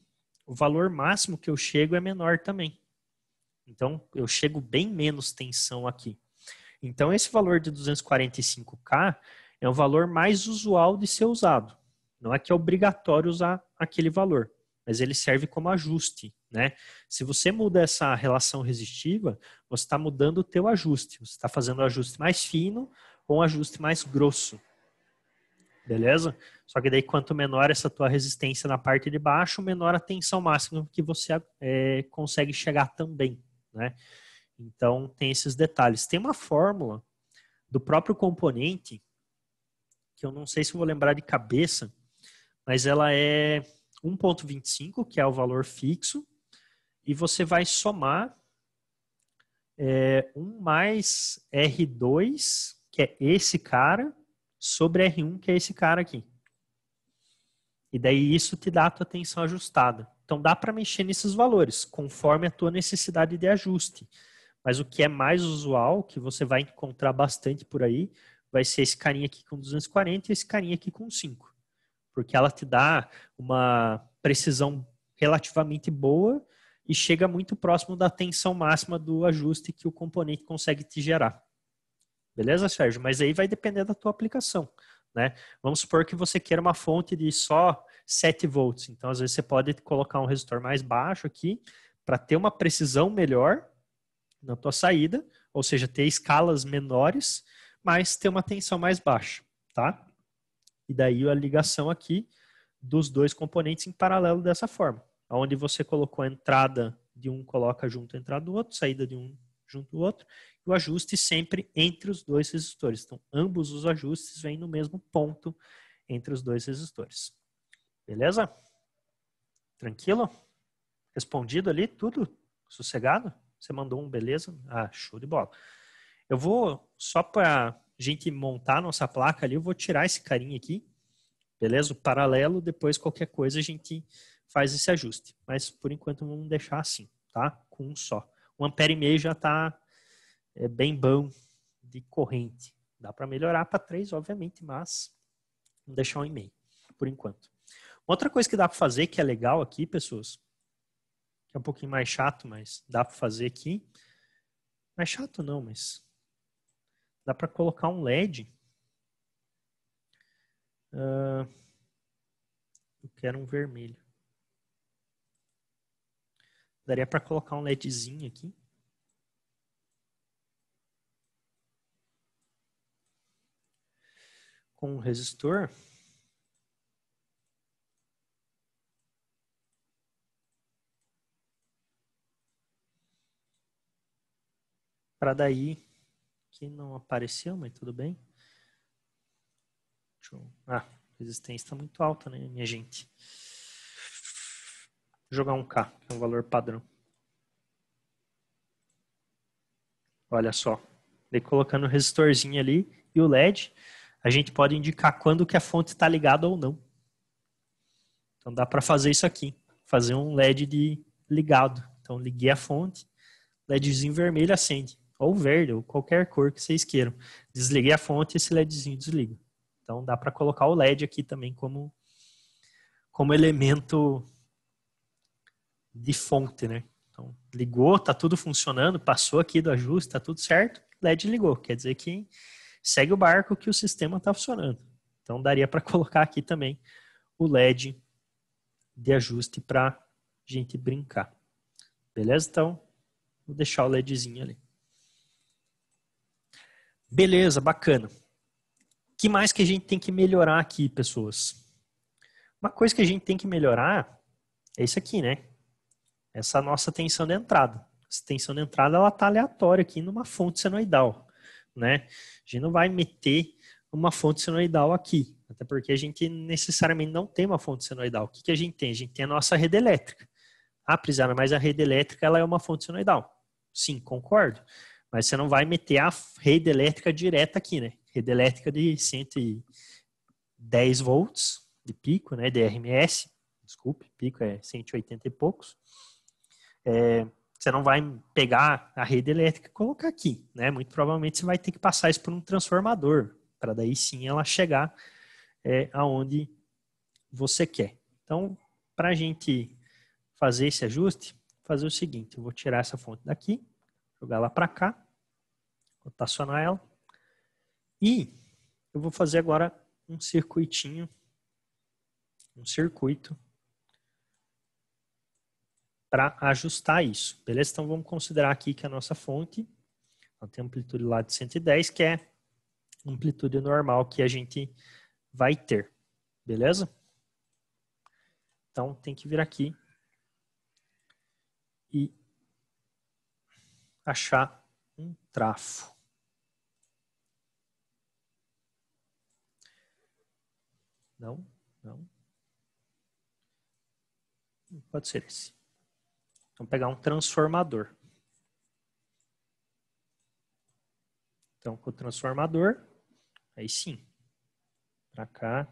o valor máximo que eu chego é menor também. Então, eu chego bem menos tensão aqui. Então, esse valor de 245K é um valor mais usual de ser usado. Não é que é obrigatório usar aquele valor, mas ele serve como ajuste, né? Se você muda essa relação resistiva, você está mudando o teu ajuste. Você está fazendo um ajuste mais fino ou um ajuste mais grosso. Beleza? Só que daí quanto menor essa tua resistência na parte de baixo, menor a tensão máxima que você é, consegue chegar também né? Então tem esses detalhes. Tem uma fórmula do próprio componente que eu não sei se vou lembrar de cabeça, mas ela é 1.25, que é o valor fixo, e você vai somar é, 1 mais R2, que é esse cara, sobre R1, que é esse cara aqui. E daí isso te dá a tua tensão ajustada. Então dá para mexer nesses valores, conforme a tua necessidade de ajuste. Mas o que é mais usual, que você vai encontrar bastante por aí, vai ser esse carinha aqui com 240 e esse carinha aqui com 5. Porque ela te dá uma precisão relativamente boa e chega muito próximo da tensão máxima do ajuste que o componente consegue te gerar. Beleza, Sérgio? Mas aí vai depender da tua aplicação. Né? Vamos supor que você queira uma fonte de só 7 volts. Então, às vezes, você pode colocar um resistor mais baixo aqui para ter uma precisão melhor na tua saída, ou seja, ter escalas menores, mas ter uma tensão mais baixa, tá? E daí a ligação aqui dos dois componentes em paralelo dessa forma, onde você colocou a entrada de um coloca junto a entrada do outro, saída de um junto do outro, e o ajuste sempre entre os dois resistores. Então, ambos os ajustes vêm no mesmo ponto entre os dois resistores. Beleza? Tranquilo? Respondido ali tudo? Sossegado? Você mandou um beleza? Ah, show de bola. Eu vou, só para gente montar nossa placa ali, eu vou tirar esse carinha aqui, beleza? O paralelo, depois qualquer coisa a gente faz esse ajuste. Mas por enquanto vamos deixar assim, tá? Com um só. Um ampere e meio já está é, bem bom de corrente. Dá para melhorar para 3, obviamente, mas vamos deixar um e meio. por enquanto. Outra coisa que dá para fazer que é legal aqui, pessoas, que é um pouquinho mais chato, mas dá para fazer aqui. Mais é chato não, mas dá para colocar um LED. Uh, eu quero um vermelho. Daria para colocar um LEDzinho aqui. Com um resistor. para daí que não apareceu, mas tudo bem. Eu... Ah, resistência está muito alta, né, minha gente? Vou jogar um K, que é um valor padrão. Olha só. colocando o resistorzinho ali e o LED, a gente pode indicar quando que a fonte está ligada ou não. Então dá para fazer isso aqui, fazer um LED de ligado. Então liguei a fonte, LEDzinho vermelho acende ou verde, ou qualquer cor que vocês queiram. Desliguei a fonte e esse LEDzinho desliga. Então dá para colocar o LED aqui também como, como elemento de fonte, né? Então, ligou, tá tudo funcionando, passou aqui do ajuste, tá tudo certo, LED ligou. Quer dizer que segue o barco que o sistema está funcionando. Então daria para colocar aqui também o LED de ajuste para gente brincar. Beleza? Então, vou deixar o LEDzinho ali. Beleza, bacana. O que mais que a gente tem que melhorar aqui, pessoas? Uma coisa que a gente tem que melhorar é isso aqui, né? Essa nossa tensão de entrada. Essa tensão de entrada ela tá aleatória aqui numa fonte senoidal, né? A gente não vai meter uma fonte senoidal aqui, até porque a gente necessariamente não tem uma fonte senoidal. O que, que a gente tem? A gente tem a nossa rede elétrica. Ah, Prisana, mas a rede elétrica ela é uma fonte senoidal. Sim, concordo. Mas você não vai meter a rede elétrica direta aqui, né? Rede elétrica de 110 volts de pico, né? De RMS, desculpe, pico é 180 e poucos. É, você não vai pegar a rede elétrica e colocar aqui, né? Muito provavelmente você vai ter que passar isso por um transformador, para daí sim ela chegar é, aonde você quer. Então, para a gente fazer esse ajuste, fazer o seguinte, eu vou tirar essa fonte daqui, jogar lá para cá, rotacionar ela. E eu vou fazer agora um circuitinho, um circuito para ajustar isso, beleza? Então vamos considerar aqui que a nossa fonte ela tem amplitude lá de 110, que é amplitude normal que a gente vai ter, beleza? Então tem que vir aqui e achar um trafo. Não? Não? Pode ser esse. Vamos pegar um transformador. Então, com o transformador, aí sim. Para cá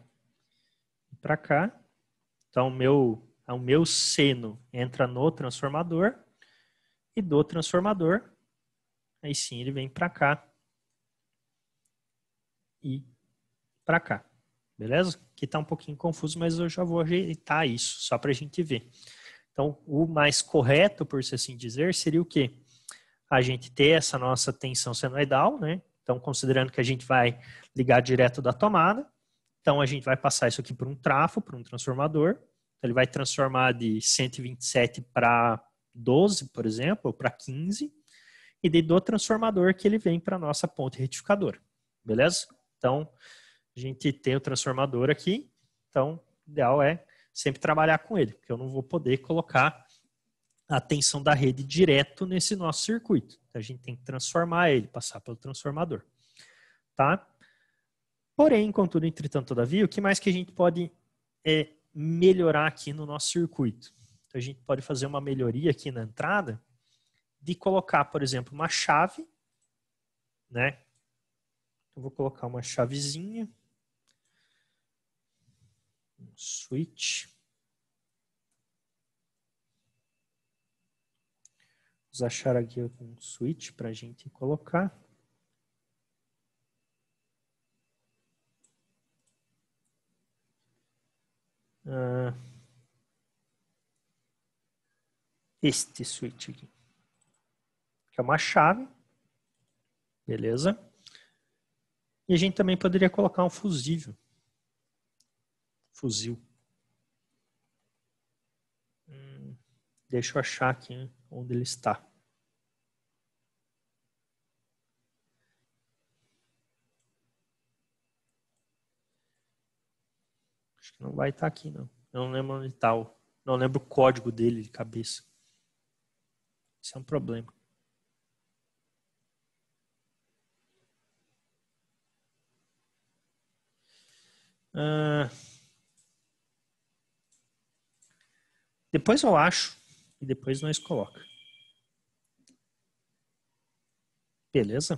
e para cá. Então, o meu, é o meu seno entra no transformador. E do transformador, aí sim ele vem para cá e para cá beleza? Que está um pouquinho confuso, mas eu já vou ajeitar isso, só para a gente ver. Então, o mais correto, por assim dizer, seria o quê? A gente ter essa nossa tensão senoidal, né? Então, considerando que a gente vai ligar direto da tomada, então a gente vai passar isso aqui por um trafo, por um transformador. Então, ele vai transformar de 127 para 12, por exemplo, ou para 15, e daí do transformador que ele vem para a nossa ponte retificadora, beleza? Então, a gente tem o transformador aqui, então o ideal é sempre trabalhar com ele, porque eu não vou poder colocar a tensão da rede direto nesse nosso circuito. Então, a gente tem que transformar ele, passar pelo transformador. Tá? Porém, contudo, entretanto, todavia, o que mais que a gente pode é, melhorar aqui no nosso circuito? Então, a gente pode fazer uma melhoria aqui na entrada de colocar, por exemplo, uma chave, né? Eu vou colocar uma chavezinha switch. Vamos achar aqui um switch para a gente colocar. Ah, este switch aqui, que é uma chave, beleza? E a gente também poderia colocar um fusível. Fuzil. Hum, deixa eu achar aqui onde ele está. Acho que não vai estar aqui, não. Eu não lembro onde está. Não lembro o código dele de cabeça. Isso é um problema. Uh... Depois eu acho e depois nós coloca. Beleza?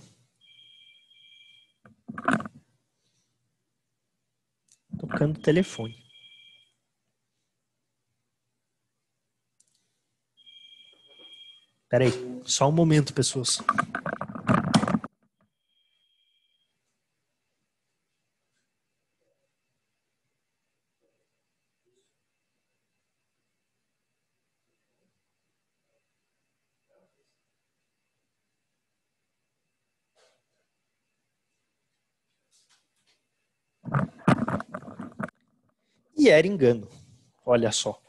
Tocando o telefone. Peraí, só um momento, pessoas. era engano. Olha só.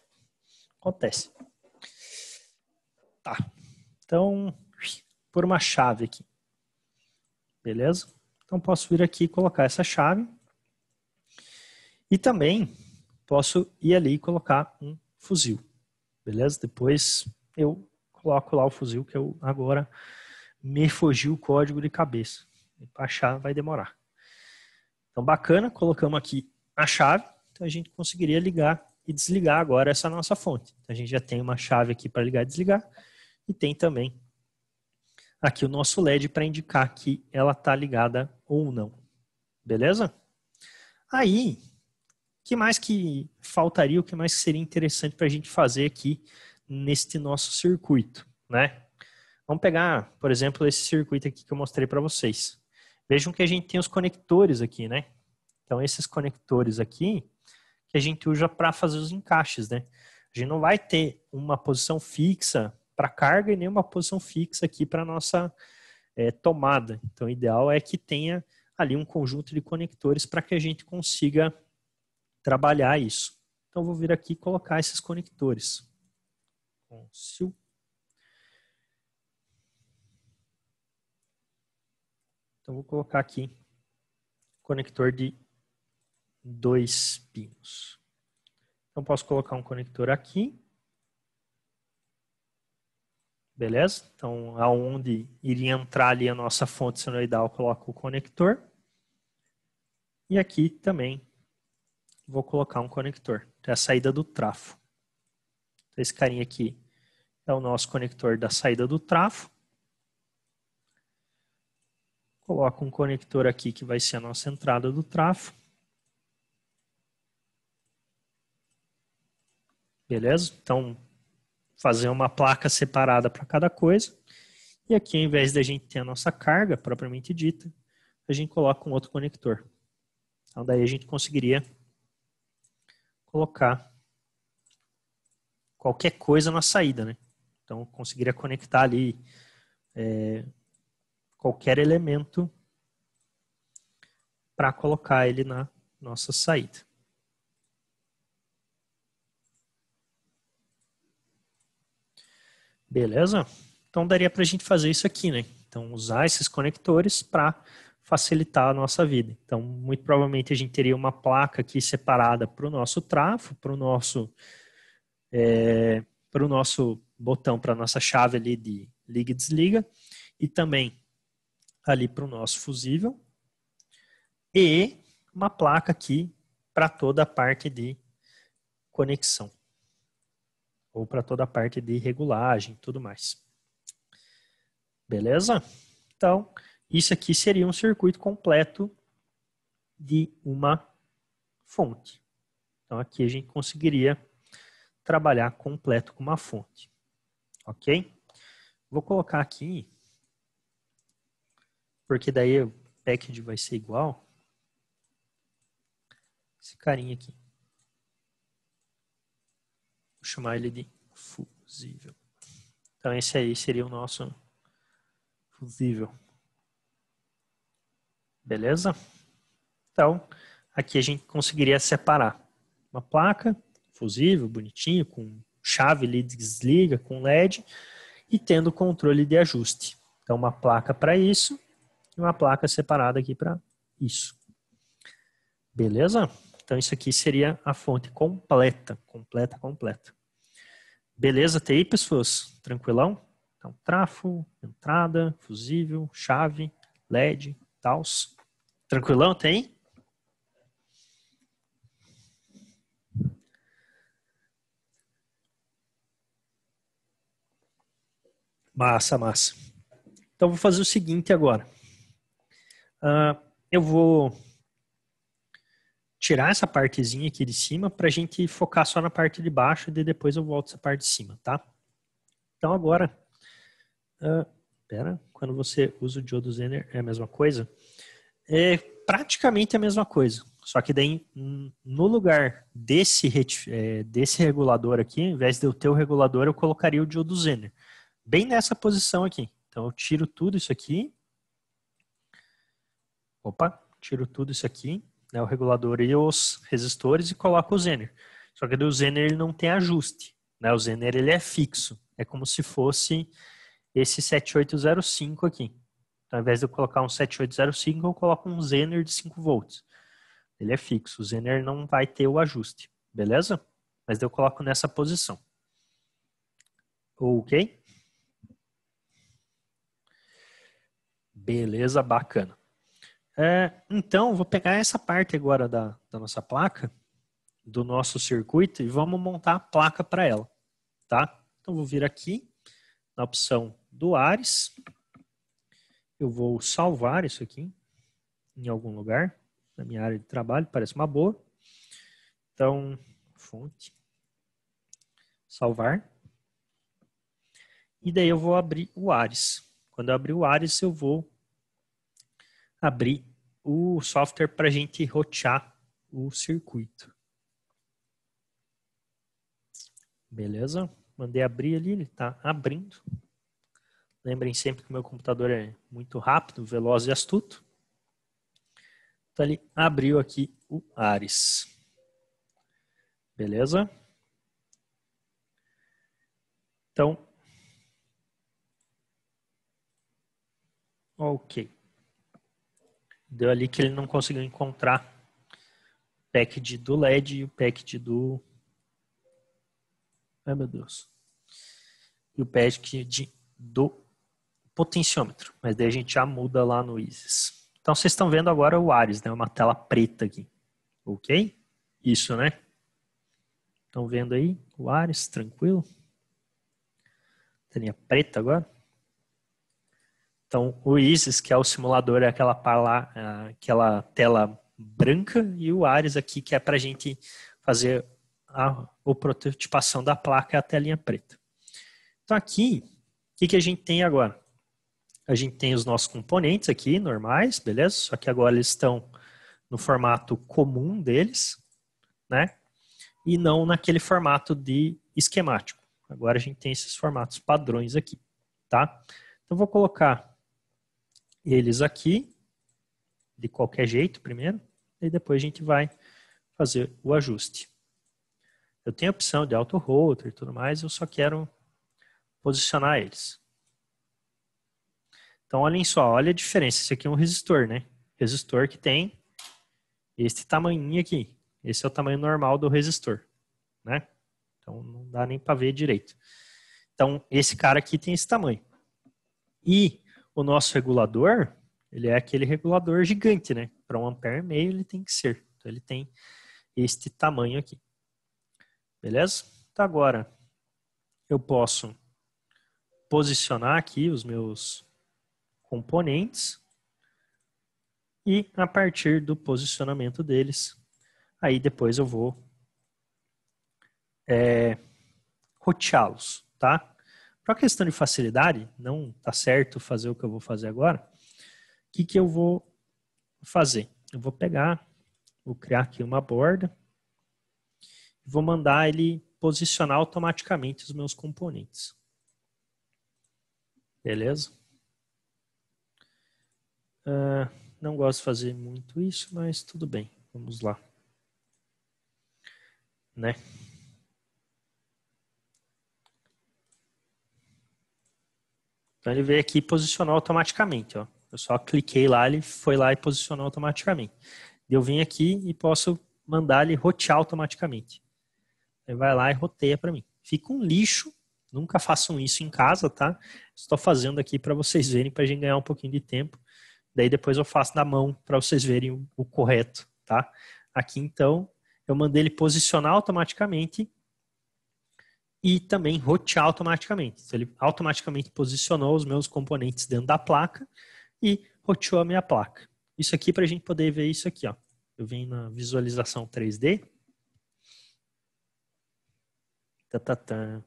Acontece. Tá. Então, por uma chave aqui. Beleza? Então, posso vir aqui e colocar essa chave. E também posso ir ali e colocar um fuzil. Beleza? Depois eu coloco lá o fuzil que eu agora me fugiu o código de cabeça. para achar vai demorar. Então, bacana, colocamos aqui a chave. Então a gente conseguiria ligar e desligar agora essa nossa fonte. Então, a gente já tem uma chave aqui para ligar e desligar e tem também aqui o nosso LED para indicar que ela está ligada ou não. Beleza? Aí, o que mais que faltaria, o que mais que seria interessante para a gente fazer aqui neste nosso circuito, né? Vamos pegar, por exemplo, esse circuito aqui que eu mostrei para vocês. Vejam que a gente tem os conectores aqui, né? Então, esses conectores aqui, que a gente usa para fazer os encaixes, né? A gente não vai ter uma posição fixa para carga e nem uma posição fixa aqui para nossa é, tomada. Então, o ideal é que tenha ali um conjunto de conectores para que a gente consiga trabalhar isso. Então, vou vir aqui e colocar esses conectores. Consil. Então, vou colocar aqui conector de dois pinos. Então, posso colocar um conector aqui. Beleza? Então, aonde iria entrar ali a nossa fonte senoidal, eu coloco o conector. E aqui também vou colocar um conector. Então, é a saída do trafo. Então, esse carinha aqui é o nosso conector da saída do trafo. Coloco um conector aqui que vai ser a nossa entrada do trafo. Beleza? Então, fazer uma placa separada para cada coisa. E aqui, ao invés de a gente ter a nossa carga propriamente dita, a gente coloca um outro conector. Então, daí a gente conseguiria colocar qualquer coisa na saída, né? Então, conseguiria conectar ali é, qualquer elemento para colocar ele na nossa saída. Beleza? Então daria para a gente fazer isso aqui, né? Então usar esses conectores para facilitar a nossa vida. Então muito provavelmente a gente teria uma placa aqui separada para o nosso trafo, para o nosso é, para o nosso botão, para a nossa chave ali de liga e desliga e também ali para o nosso fusível e uma placa aqui para toda a parte de conexão ou para toda a parte de regulagem e tudo mais. Beleza? Então, isso aqui seria um circuito completo de uma fonte. Então, aqui a gente conseguiria trabalhar completo com uma fonte. Ok? Vou colocar aqui, porque daí o package vai ser igual. Esse carinha aqui chamar ele de fusível. Então esse aí seria o nosso fusível. Beleza? Então, aqui a gente conseguiria separar uma placa fusível, bonitinho, com chave liga desliga, com LED, e tendo controle de ajuste. Então, uma placa para isso e uma placa separada aqui para isso. Beleza? Então, isso aqui seria a fonte completa, completa, completa. Beleza, TI, pessoas? Tranquilão? Então, trafo, entrada, fusível, chave, LED, tals. Tranquilão, tem? Massa, massa. Então, vou fazer o seguinte agora. Uh, eu vou tirar essa partezinha aqui de cima para a gente focar só na parte de baixo e depois eu volto essa parte de cima, tá? Então agora, uh, pera, quando você usa o diodo Zener é a mesma coisa? É praticamente a mesma coisa, só que daí no lugar desse, é, desse regulador aqui, ao invés de eu ter o regulador, eu colocaria o diodo Zener, bem nessa posição aqui. Então eu tiro tudo isso aqui, opa, tiro tudo isso aqui, né, o regulador e os resistores e coloca o zener. Só que o zener ele não tem ajuste, né? O zener ele é fixo, é como se fosse esse 7805 aqui. Então, ao invés de eu colocar um 7805, eu coloco um zener de 5 volts. Ele é fixo, o zener não vai ter o ajuste, beleza? Mas eu coloco nessa posição. Ok? Beleza, bacana. É, então, vou pegar essa parte agora da, da, nossa placa, do nosso circuito, e vamos montar a placa para ela, tá? Então, vou vir aqui na opção do Ares. Eu vou salvar isso aqui em algum lugar, na minha área de trabalho, parece uma boa. Então, fonte, salvar. E daí eu vou abrir o Ares. Quando eu abrir o Ares, eu vou abrir o software para a gente rotear o circuito. Beleza? Mandei abrir ali, ele está abrindo. Lembrem sempre que meu computador é muito rápido, veloz e astuto. Então ele abriu aqui o Ares. Beleza? Então, ok. Deu ali que ele não conseguiu encontrar o package do LED e o package do. Ai meu Deus. E o package do potenciômetro. Mas daí a gente já muda lá no ISIS. Então vocês estão vendo agora o Ares, né? Uma tela preta aqui. Ok? Isso, né? Estão vendo aí o Ares, tranquilo? Telinha preta agora. Então, o Isis, que é o simulador, é aquela, pala, é, aquela tela branca, e o Ares aqui, que é para a gente fazer a, o prototipação da placa, é a telinha preta. Então, aqui, o que, que a gente tem agora? A gente tem os nossos componentes aqui, normais, beleza? Só que agora eles estão no formato comum deles, né? E não naquele formato de esquemático. Agora a gente tem esses formatos padrões aqui, tá? Então vou colocar eles aqui, de qualquer jeito primeiro, e depois a gente vai fazer o ajuste. Eu tenho a opção de auto router e tudo mais, eu só quero posicionar eles. Então, olhem só, olha a diferença. Esse aqui é um resistor, né? Resistor que tem este tamanho aqui. Esse é o tamanho normal do resistor, né? Então, não dá nem para ver direito. Então, esse cara aqui tem esse tamanho. E o nosso regulador, ele é aquele regulador gigante, né? Para um ampere e meio ele tem que ser. Então ele tem este tamanho aqui. Beleza? Então agora eu posso posicionar aqui os meus componentes e a partir do posicionamento deles, aí depois eu vou é, roteá-los, tá? Para questão de facilidade, não tá certo fazer o que eu vou fazer agora, o que, que eu vou fazer? Eu vou pegar, vou criar aqui uma borda, vou mandar ele posicionar automaticamente os meus componentes. Beleza? Uh, não gosto de fazer muito isso, mas tudo bem. Vamos lá. Né? Então ele veio aqui e posicionou automaticamente. Ó. Eu só cliquei lá, ele foi lá e posicionou automaticamente. Eu vim aqui e posso mandar ele rotear automaticamente. Ele vai lá e roteia para mim. Fica um lixo. Nunca façam isso em casa, tá? Estou fazendo aqui para vocês verem, para a gente ganhar um pouquinho de tempo. Daí depois eu faço na mão para vocês verem o, o correto, tá? Aqui então eu mandei ele posicionar automaticamente e também rotear automaticamente. Então, ele automaticamente posicionou os meus componentes dentro da placa e roteou a minha placa. Isso aqui para a gente poder ver isso aqui, ó. Eu vim na visualização 3D. Tatatã.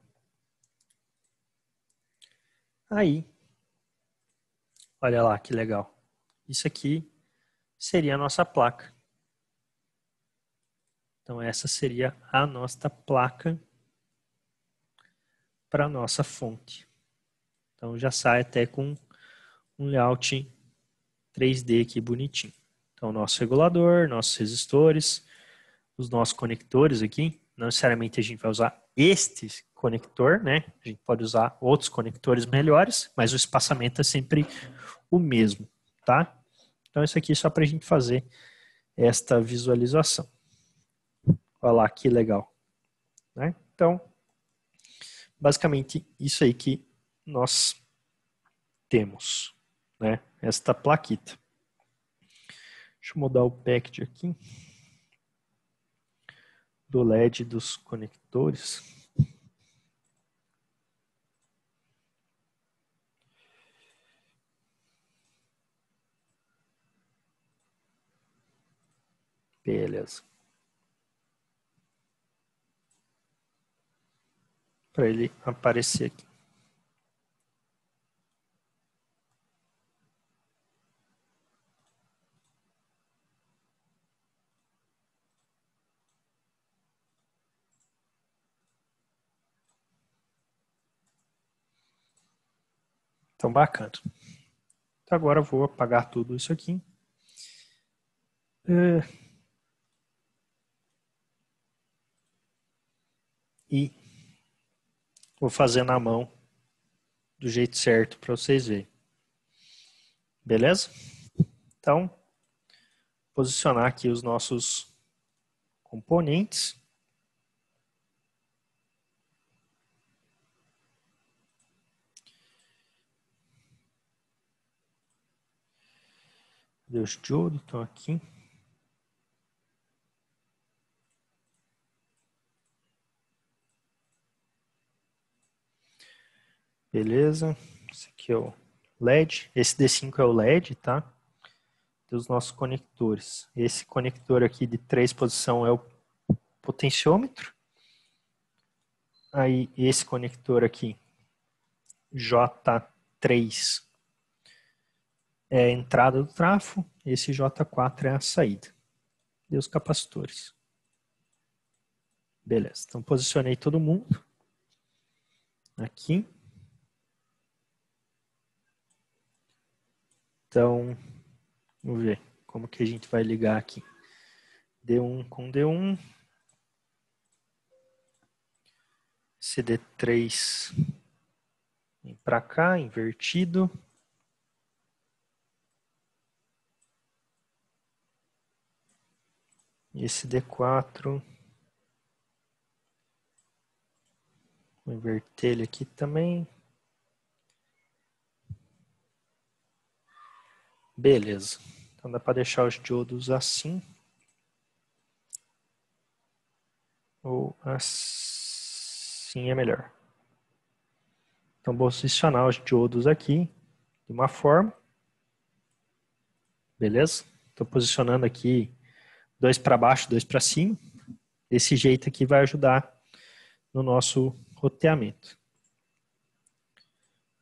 Aí, olha lá que legal. Isso aqui seria a nossa placa. Então essa seria a nossa placa para a nossa fonte. Então já sai até com um layout 3D aqui bonitinho. Então nosso regulador, nossos resistores, os nossos conectores aqui. Não necessariamente a gente vai usar este conector, né? A gente pode usar outros conectores melhores, mas o espaçamento é sempre o mesmo, tá? Então isso aqui é só para a gente fazer esta visualização. Olha lá que legal. Né? Então, basicamente isso aí que nós temos, né? Esta plaquita. Deixa eu mudar o package aqui do LED dos conectores. Beleza. para ele aparecer aqui. Então, bacana. Então, agora eu vou apagar tudo isso aqui. É. E Vou fazer na mão do jeito certo para vocês verem. Beleza? Então, posicionar aqui os nossos componentes. Deus de ouro, então aqui. Beleza? Esse aqui é o LED. Esse D5 é o LED, tá? Dos os nossos conectores. Esse conector aqui de três posição é o potenciômetro. Aí esse conector aqui, J3, é a entrada do trafo. Esse J4 é a saída. E os capacitores. Beleza, então posicionei todo mundo aqui. Então, vamos ver como que a gente vai ligar aqui. D1 com D1. CD3 vem para cá, invertido. E esse D4 Vou inverter ele aqui também. Beleza. Então dá para deixar os diodos assim. Ou assim é melhor. Então vou posicionar os diodos aqui de uma forma. Beleza? Estou posicionando aqui dois para baixo, dois para cima. Desse jeito aqui vai ajudar no nosso roteamento.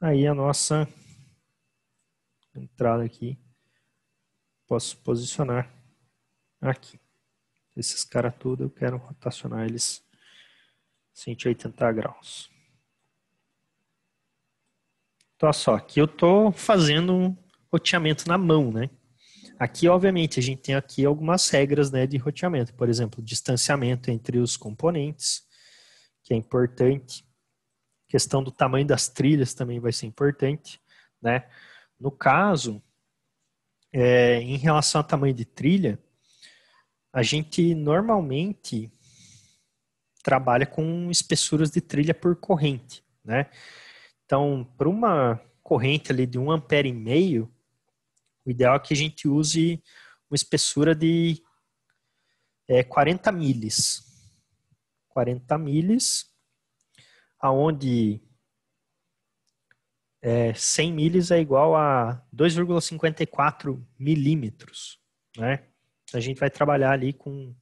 Aí a nossa entrada aqui posso posicionar aqui. Esses caras tudo eu quero rotacionar eles 180 graus. Então, só, aqui eu tô fazendo um roteamento na mão, né? Aqui, obviamente, a gente tem aqui algumas regras né, de roteamento. Por exemplo, distanciamento entre os componentes, que é importante. A questão do tamanho das trilhas também vai ser importante, né? No caso, é, em relação ao tamanho de trilha, a gente normalmente trabalha com espessuras de trilha por corrente, né? Então, para uma corrente ali de 1 ampere e meio, o ideal é que a gente use uma espessura de é, 40 milis 40 milis aonde é, 100 milis é igual a 2,54 milímetros, né? Então, a gente vai trabalhar ali com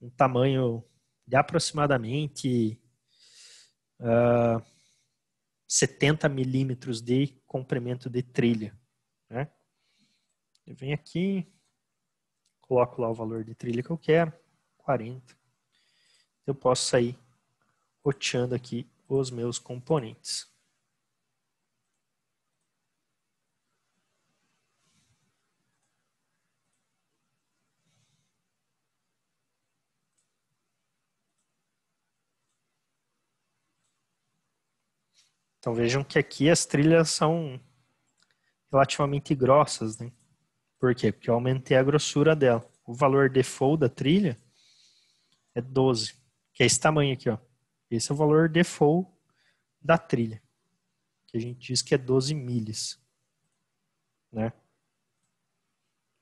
um tamanho de aproximadamente uh, ah, 70 milímetros de comprimento de trilha, né? Eu venho aqui, coloco lá o valor de trilha que eu quero, 40. Eu posso sair roteando aqui os meus componentes. Então vejam que aqui as trilhas são relativamente grossas, né? Por quê? Porque eu aumentei a grossura dela. O valor default da trilha é 12, que é esse tamanho aqui, ó. Esse é o valor default da trilha, que a gente diz que é 12 milhas, né?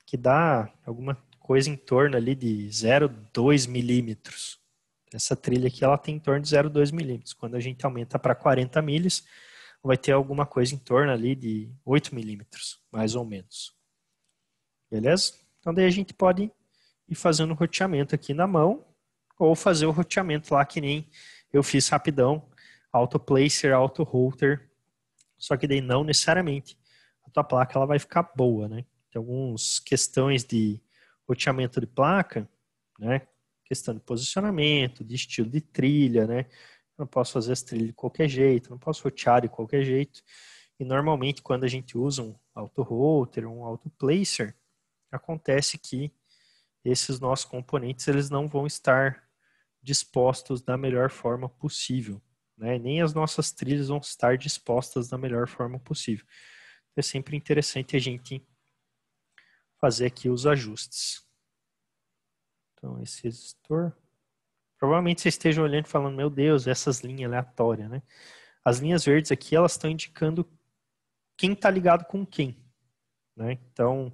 Que dá alguma coisa em torno ali de 0,2 milímetros. Essa trilha aqui ela tem em torno de 0,2 milímetros. Quando a gente aumenta para 40 milhas, vai ter alguma coisa em torno ali de 8 milímetros, mais ou menos. Beleza? Então daí a gente pode ir fazendo o roteamento aqui na mão ou fazer o roteamento lá que nem eu fiz rapidão, auto placer, auto router. Só que daí não necessariamente a tua placa ela vai ficar boa, né? Tem algumas questões de roteamento de placa, né? questão de posicionamento, de estilo de trilha, né? Eu não posso fazer as trilhas de qualquer jeito, não posso rotear de qualquer jeito. E normalmente quando a gente usa um auto-router, um auto-placer, acontece que esses nossos componentes eles não vão estar dispostos da melhor forma possível. Né? Nem as nossas trilhas vão estar dispostas da melhor forma possível. Então, é sempre interessante a gente fazer aqui os ajustes. Então, esse resistor. Provavelmente você esteja olhando e falando, meu Deus, essas linhas aleatórias, né? As linhas verdes aqui, elas estão indicando quem está ligado com quem, né? Então,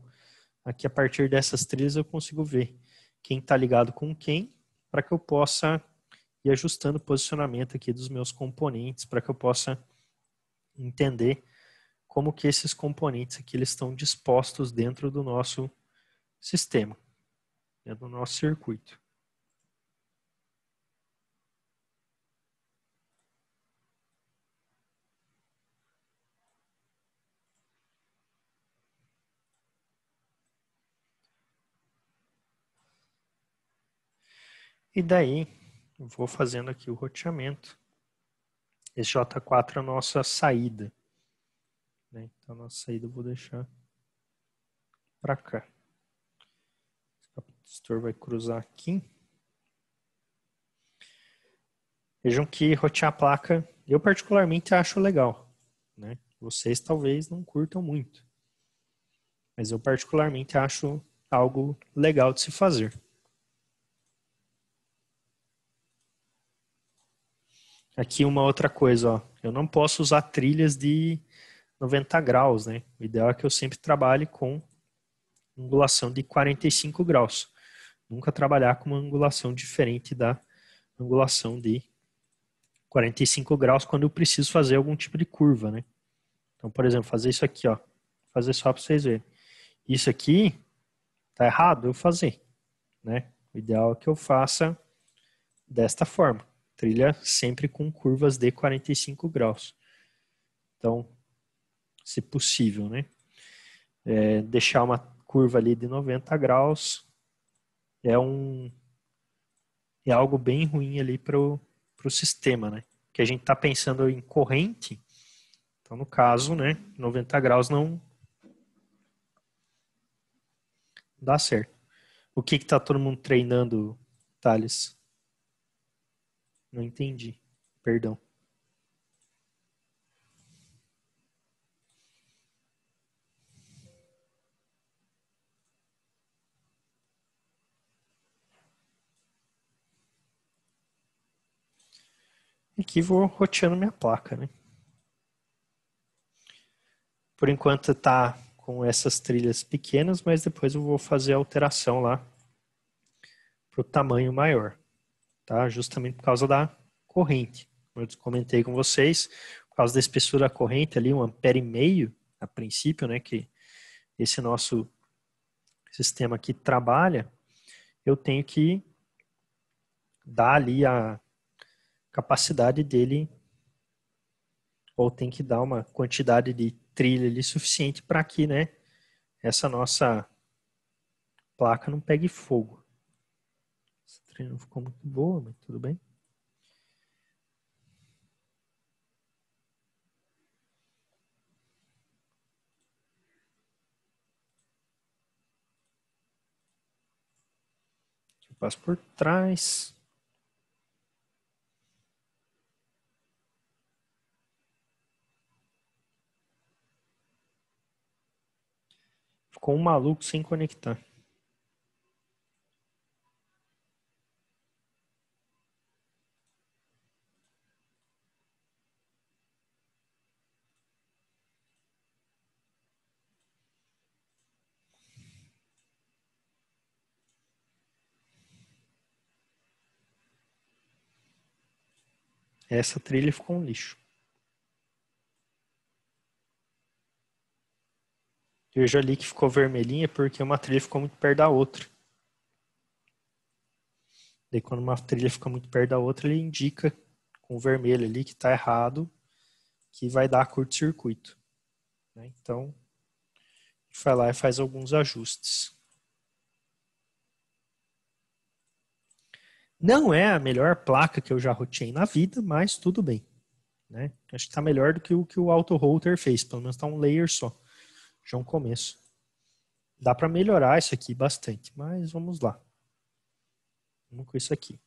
aqui a partir dessas trilhas eu consigo ver quem está ligado com quem para que eu possa ir ajustando o posicionamento aqui dos meus componentes para que eu possa entender como que esses componentes aqui eles estão dispostos dentro do nosso sistema é do nosso circuito. E daí, vou fazendo aqui o roteamento. Esse J4 é a nossa saída. Né? Então, a nossa saída eu vou deixar para cá editor vai cruzar aqui. Vejam que rotear a placa, eu particularmente acho legal. Né? Vocês talvez não curtam muito. Mas eu particularmente acho algo legal de se fazer. Aqui uma outra coisa, ó. Eu não posso usar trilhas de 90 graus, né? O ideal é que eu sempre trabalhe com angulação de 45 graus nunca trabalhar com uma angulação diferente da angulação de 45 graus quando eu preciso fazer algum tipo de curva, né? Então, por exemplo, fazer isso aqui, ó. Fazer só para vocês verem. Isso aqui tá errado eu fazer, né? O ideal é que eu faça desta forma. Trilha sempre com curvas de 45 graus. Então, se possível, né? É, deixar uma curva ali de 90 graus é um é algo bem ruim ali para o sistema, né? Que a gente está pensando em corrente, então no caso, né, 90 graus não dá certo. O que está todo mundo treinando, Thales? Não entendi, perdão. aqui e vou roteando minha placa, né? Por enquanto está com essas trilhas pequenas, mas depois eu vou fazer a alteração lá para o tamanho maior, tá? Justamente por causa da corrente. Como eu comentei com vocês, por causa da espessura da corrente ali, um ampere e meio, a princípio, né? Que esse nosso sistema aqui trabalha, eu tenho que dar ali a capacidade dele ou tem que dar uma quantidade de trilha ali suficiente para que, né, essa nossa placa não pegue fogo. Essa trilha não ficou muito boa, mas tudo bem. Eu passo por trás. com um maluco sem conectar. Essa trilha ficou um lixo. Vejo ali que ficou vermelhinha porque uma trilha ficou muito perto da outra. Daí quando uma trilha fica muito perto da outra, ele indica com o vermelho ali que está errado, que vai dar curto-circuito. Né? Então, vai lá e faz alguns ajustes. Não é a melhor placa que eu já roteei na vida, mas tudo bem. Né? Acho que está melhor do que o que o AutoRouter fez, pelo menos está um layer só. Já é um começo. Dá para melhorar isso aqui bastante, mas vamos lá. Vamos com isso aqui.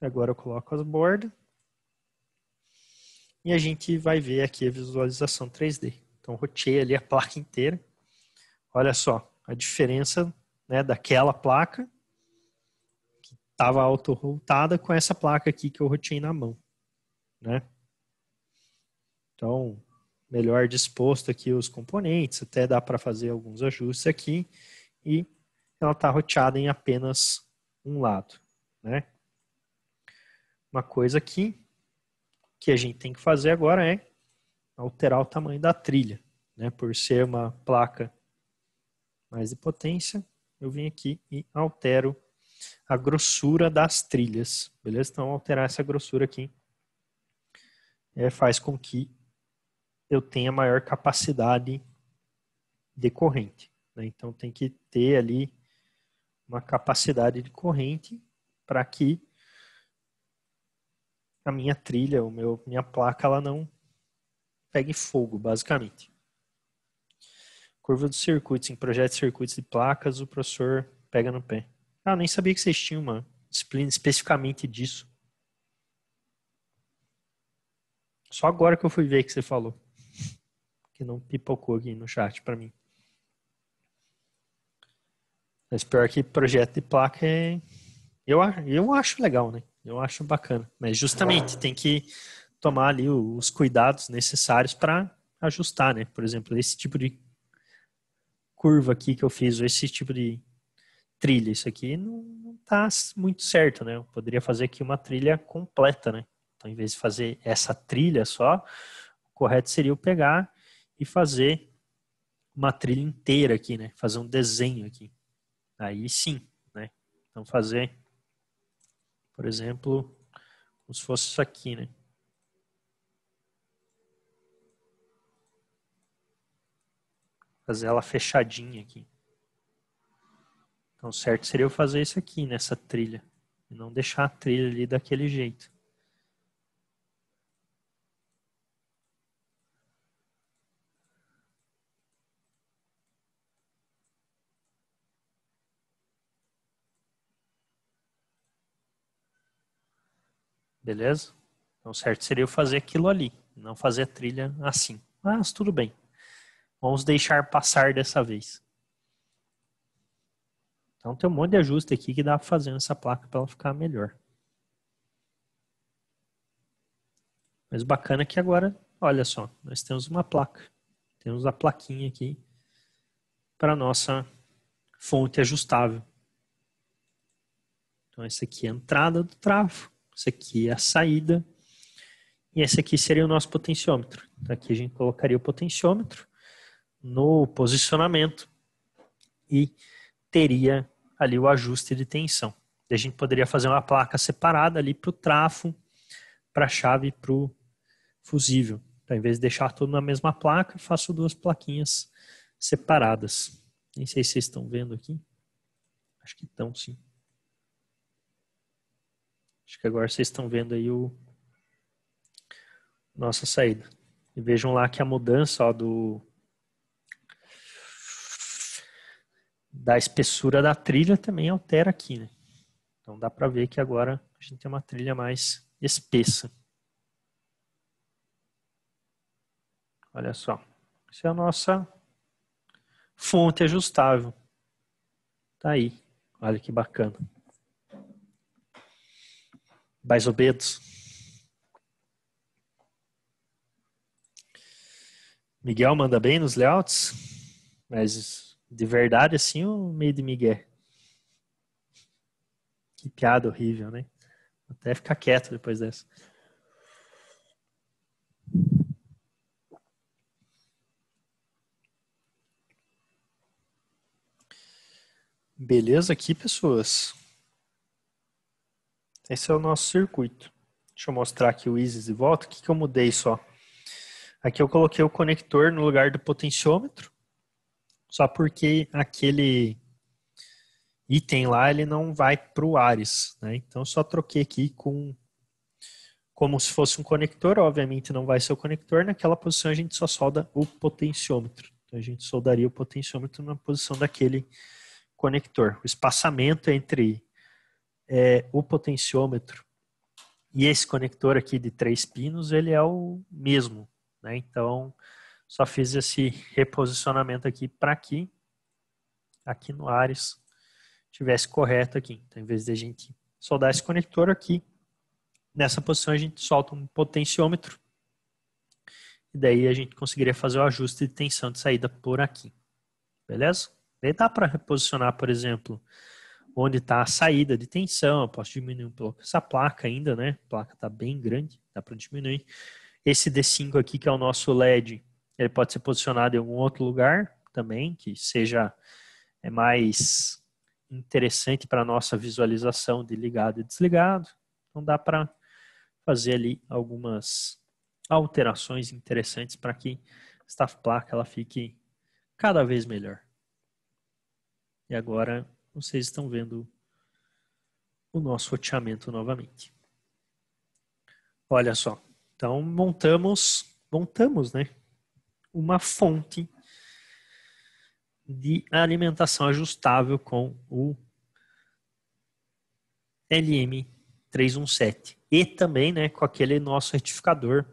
Agora eu coloco as bordas. E a gente vai ver aqui a visualização 3D. Então, roteei ali a placa inteira. Olha só a diferença né, daquela placa que estava autorrotada com essa placa aqui que eu roteei na mão. Né? Então, melhor disposto aqui os componentes, até dá para fazer alguns ajustes aqui e ela está roteada em apenas um lado, né? Uma coisa aqui que a gente tem que fazer agora é alterar o tamanho da trilha, né? Por ser uma placa mais de potência, eu vim aqui e altero a grossura das trilhas, beleza? Então, alterar essa grossura aqui é, faz com que eu tenha maior capacidade de corrente. Né? Então tem que ter ali uma capacidade de corrente para que a minha trilha, o meu, minha placa, ela não pegue fogo, basicamente. Curva dos circuitos, em projetos de circuitos de placas, o professor pega no pé. Ah, nem sabia que vocês tinham uma disciplina especificamente disso. Só agora que eu fui ver que você falou que não pipocou aqui no chat para mim. Mas pior que projeto de placa é... Eu, eu acho legal, né? Eu acho bacana. Mas justamente tem que tomar ali os cuidados necessários para ajustar, né? Por exemplo, esse tipo de curva aqui que eu fiz, esse tipo de trilha, isso aqui não, não tá muito certo, né? Eu poderia fazer aqui uma trilha completa, né? Então, em vez de fazer essa trilha só, o correto seria eu pegar e fazer uma trilha inteira aqui, né? Fazer um desenho aqui. Aí sim, né? Então fazer, por exemplo, como se fosse isso aqui, né? Fazer ela fechadinha aqui. Então, certo seria eu fazer isso aqui nessa trilha. E não deixar a trilha ali daquele jeito. Beleza? Então, certo seria eu fazer aquilo ali, não fazer a trilha assim. Mas tudo bem. Vamos deixar passar dessa vez. Então, tem um monte de ajuste aqui que dá para fazer nessa placa para ela ficar melhor. Mas bacana que agora, olha só, nós temos uma placa. Temos a plaquinha aqui para nossa fonte ajustável. Então, essa aqui é a entrada do tráfego. Isso aqui é a saída. E esse aqui seria o nosso potenciômetro. Então, aqui a gente colocaria o potenciômetro no posicionamento e teria ali o ajuste de tensão. E a gente poderia fazer uma placa separada ali para o trafo, para a chave, para o fusível. Então, em vez de deixar tudo na mesma placa, faço duas plaquinhas separadas. Nem sei se vocês estão vendo aqui. Acho que estão, sim. Acho que agora vocês estão vendo aí o nossa saída. E vejam lá que a mudança ó, do da espessura da trilha também altera aqui, né? Então dá para ver que agora a gente tem uma trilha mais espessa. Olha só. Essa é a nossa fonte ajustável. Tá aí. Olha que bacana. Mais ou menos. Miguel manda bem nos layouts, mas de verdade, assim, o meio de Miguel. Que piada horrível, né? Vou até ficar quieto depois dessa. Beleza aqui, pessoas. Esse é o nosso circuito. Deixa eu mostrar aqui o ISIS e volta. O que, que eu mudei só? Aqui eu coloquei o conector no lugar do potenciômetro, só porque aquele item lá ele não vai para o Ares. Né? Então só troquei aqui com como se fosse um conector, obviamente não vai ser o conector, naquela posição a gente só solda o potenciômetro. Então a gente soldaria o potenciômetro na posição daquele conector. O espaçamento é entre é o potenciômetro e esse conector aqui de três pinos, ele é o mesmo, né? Então, só fiz esse reposicionamento aqui para que aqui no Ares tivesse correto aqui. Então, em vez de a gente soldar esse conector aqui, nessa posição a gente solta um potenciômetro e daí a gente conseguiria fazer o ajuste de tensão de saída por aqui. Beleza? Aí dá para reposicionar, por exemplo, onde está a saída de tensão. Eu posso diminuir um pouco essa placa ainda, né? A placa está bem grande, dá para diminuir. Esse D5 aqui, que é o nosso LED, ele pode ser posicionado em algum outro lugar também, que seja é, mais interessante para a nossa visualização de ligado e desligado. Então dá para fazer ali algumas alterações interessantes para que esta placa ela fique cada vez melhor. E agora vocês estão vendo o nosso roteamento novamente. Olha só. Então montamos, montamos, né? Uma fonte de alimentação ajustável com o LM317 e também, né, com aquele nosso retificador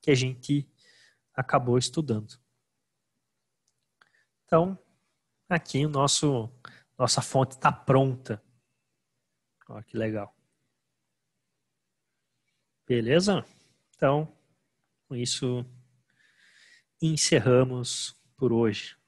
que a gente acabou estudando. Então, aqui o nosso nossa fonte está pronta. Olha que legal. Beleza? Então, com isso, encerramos por hoje.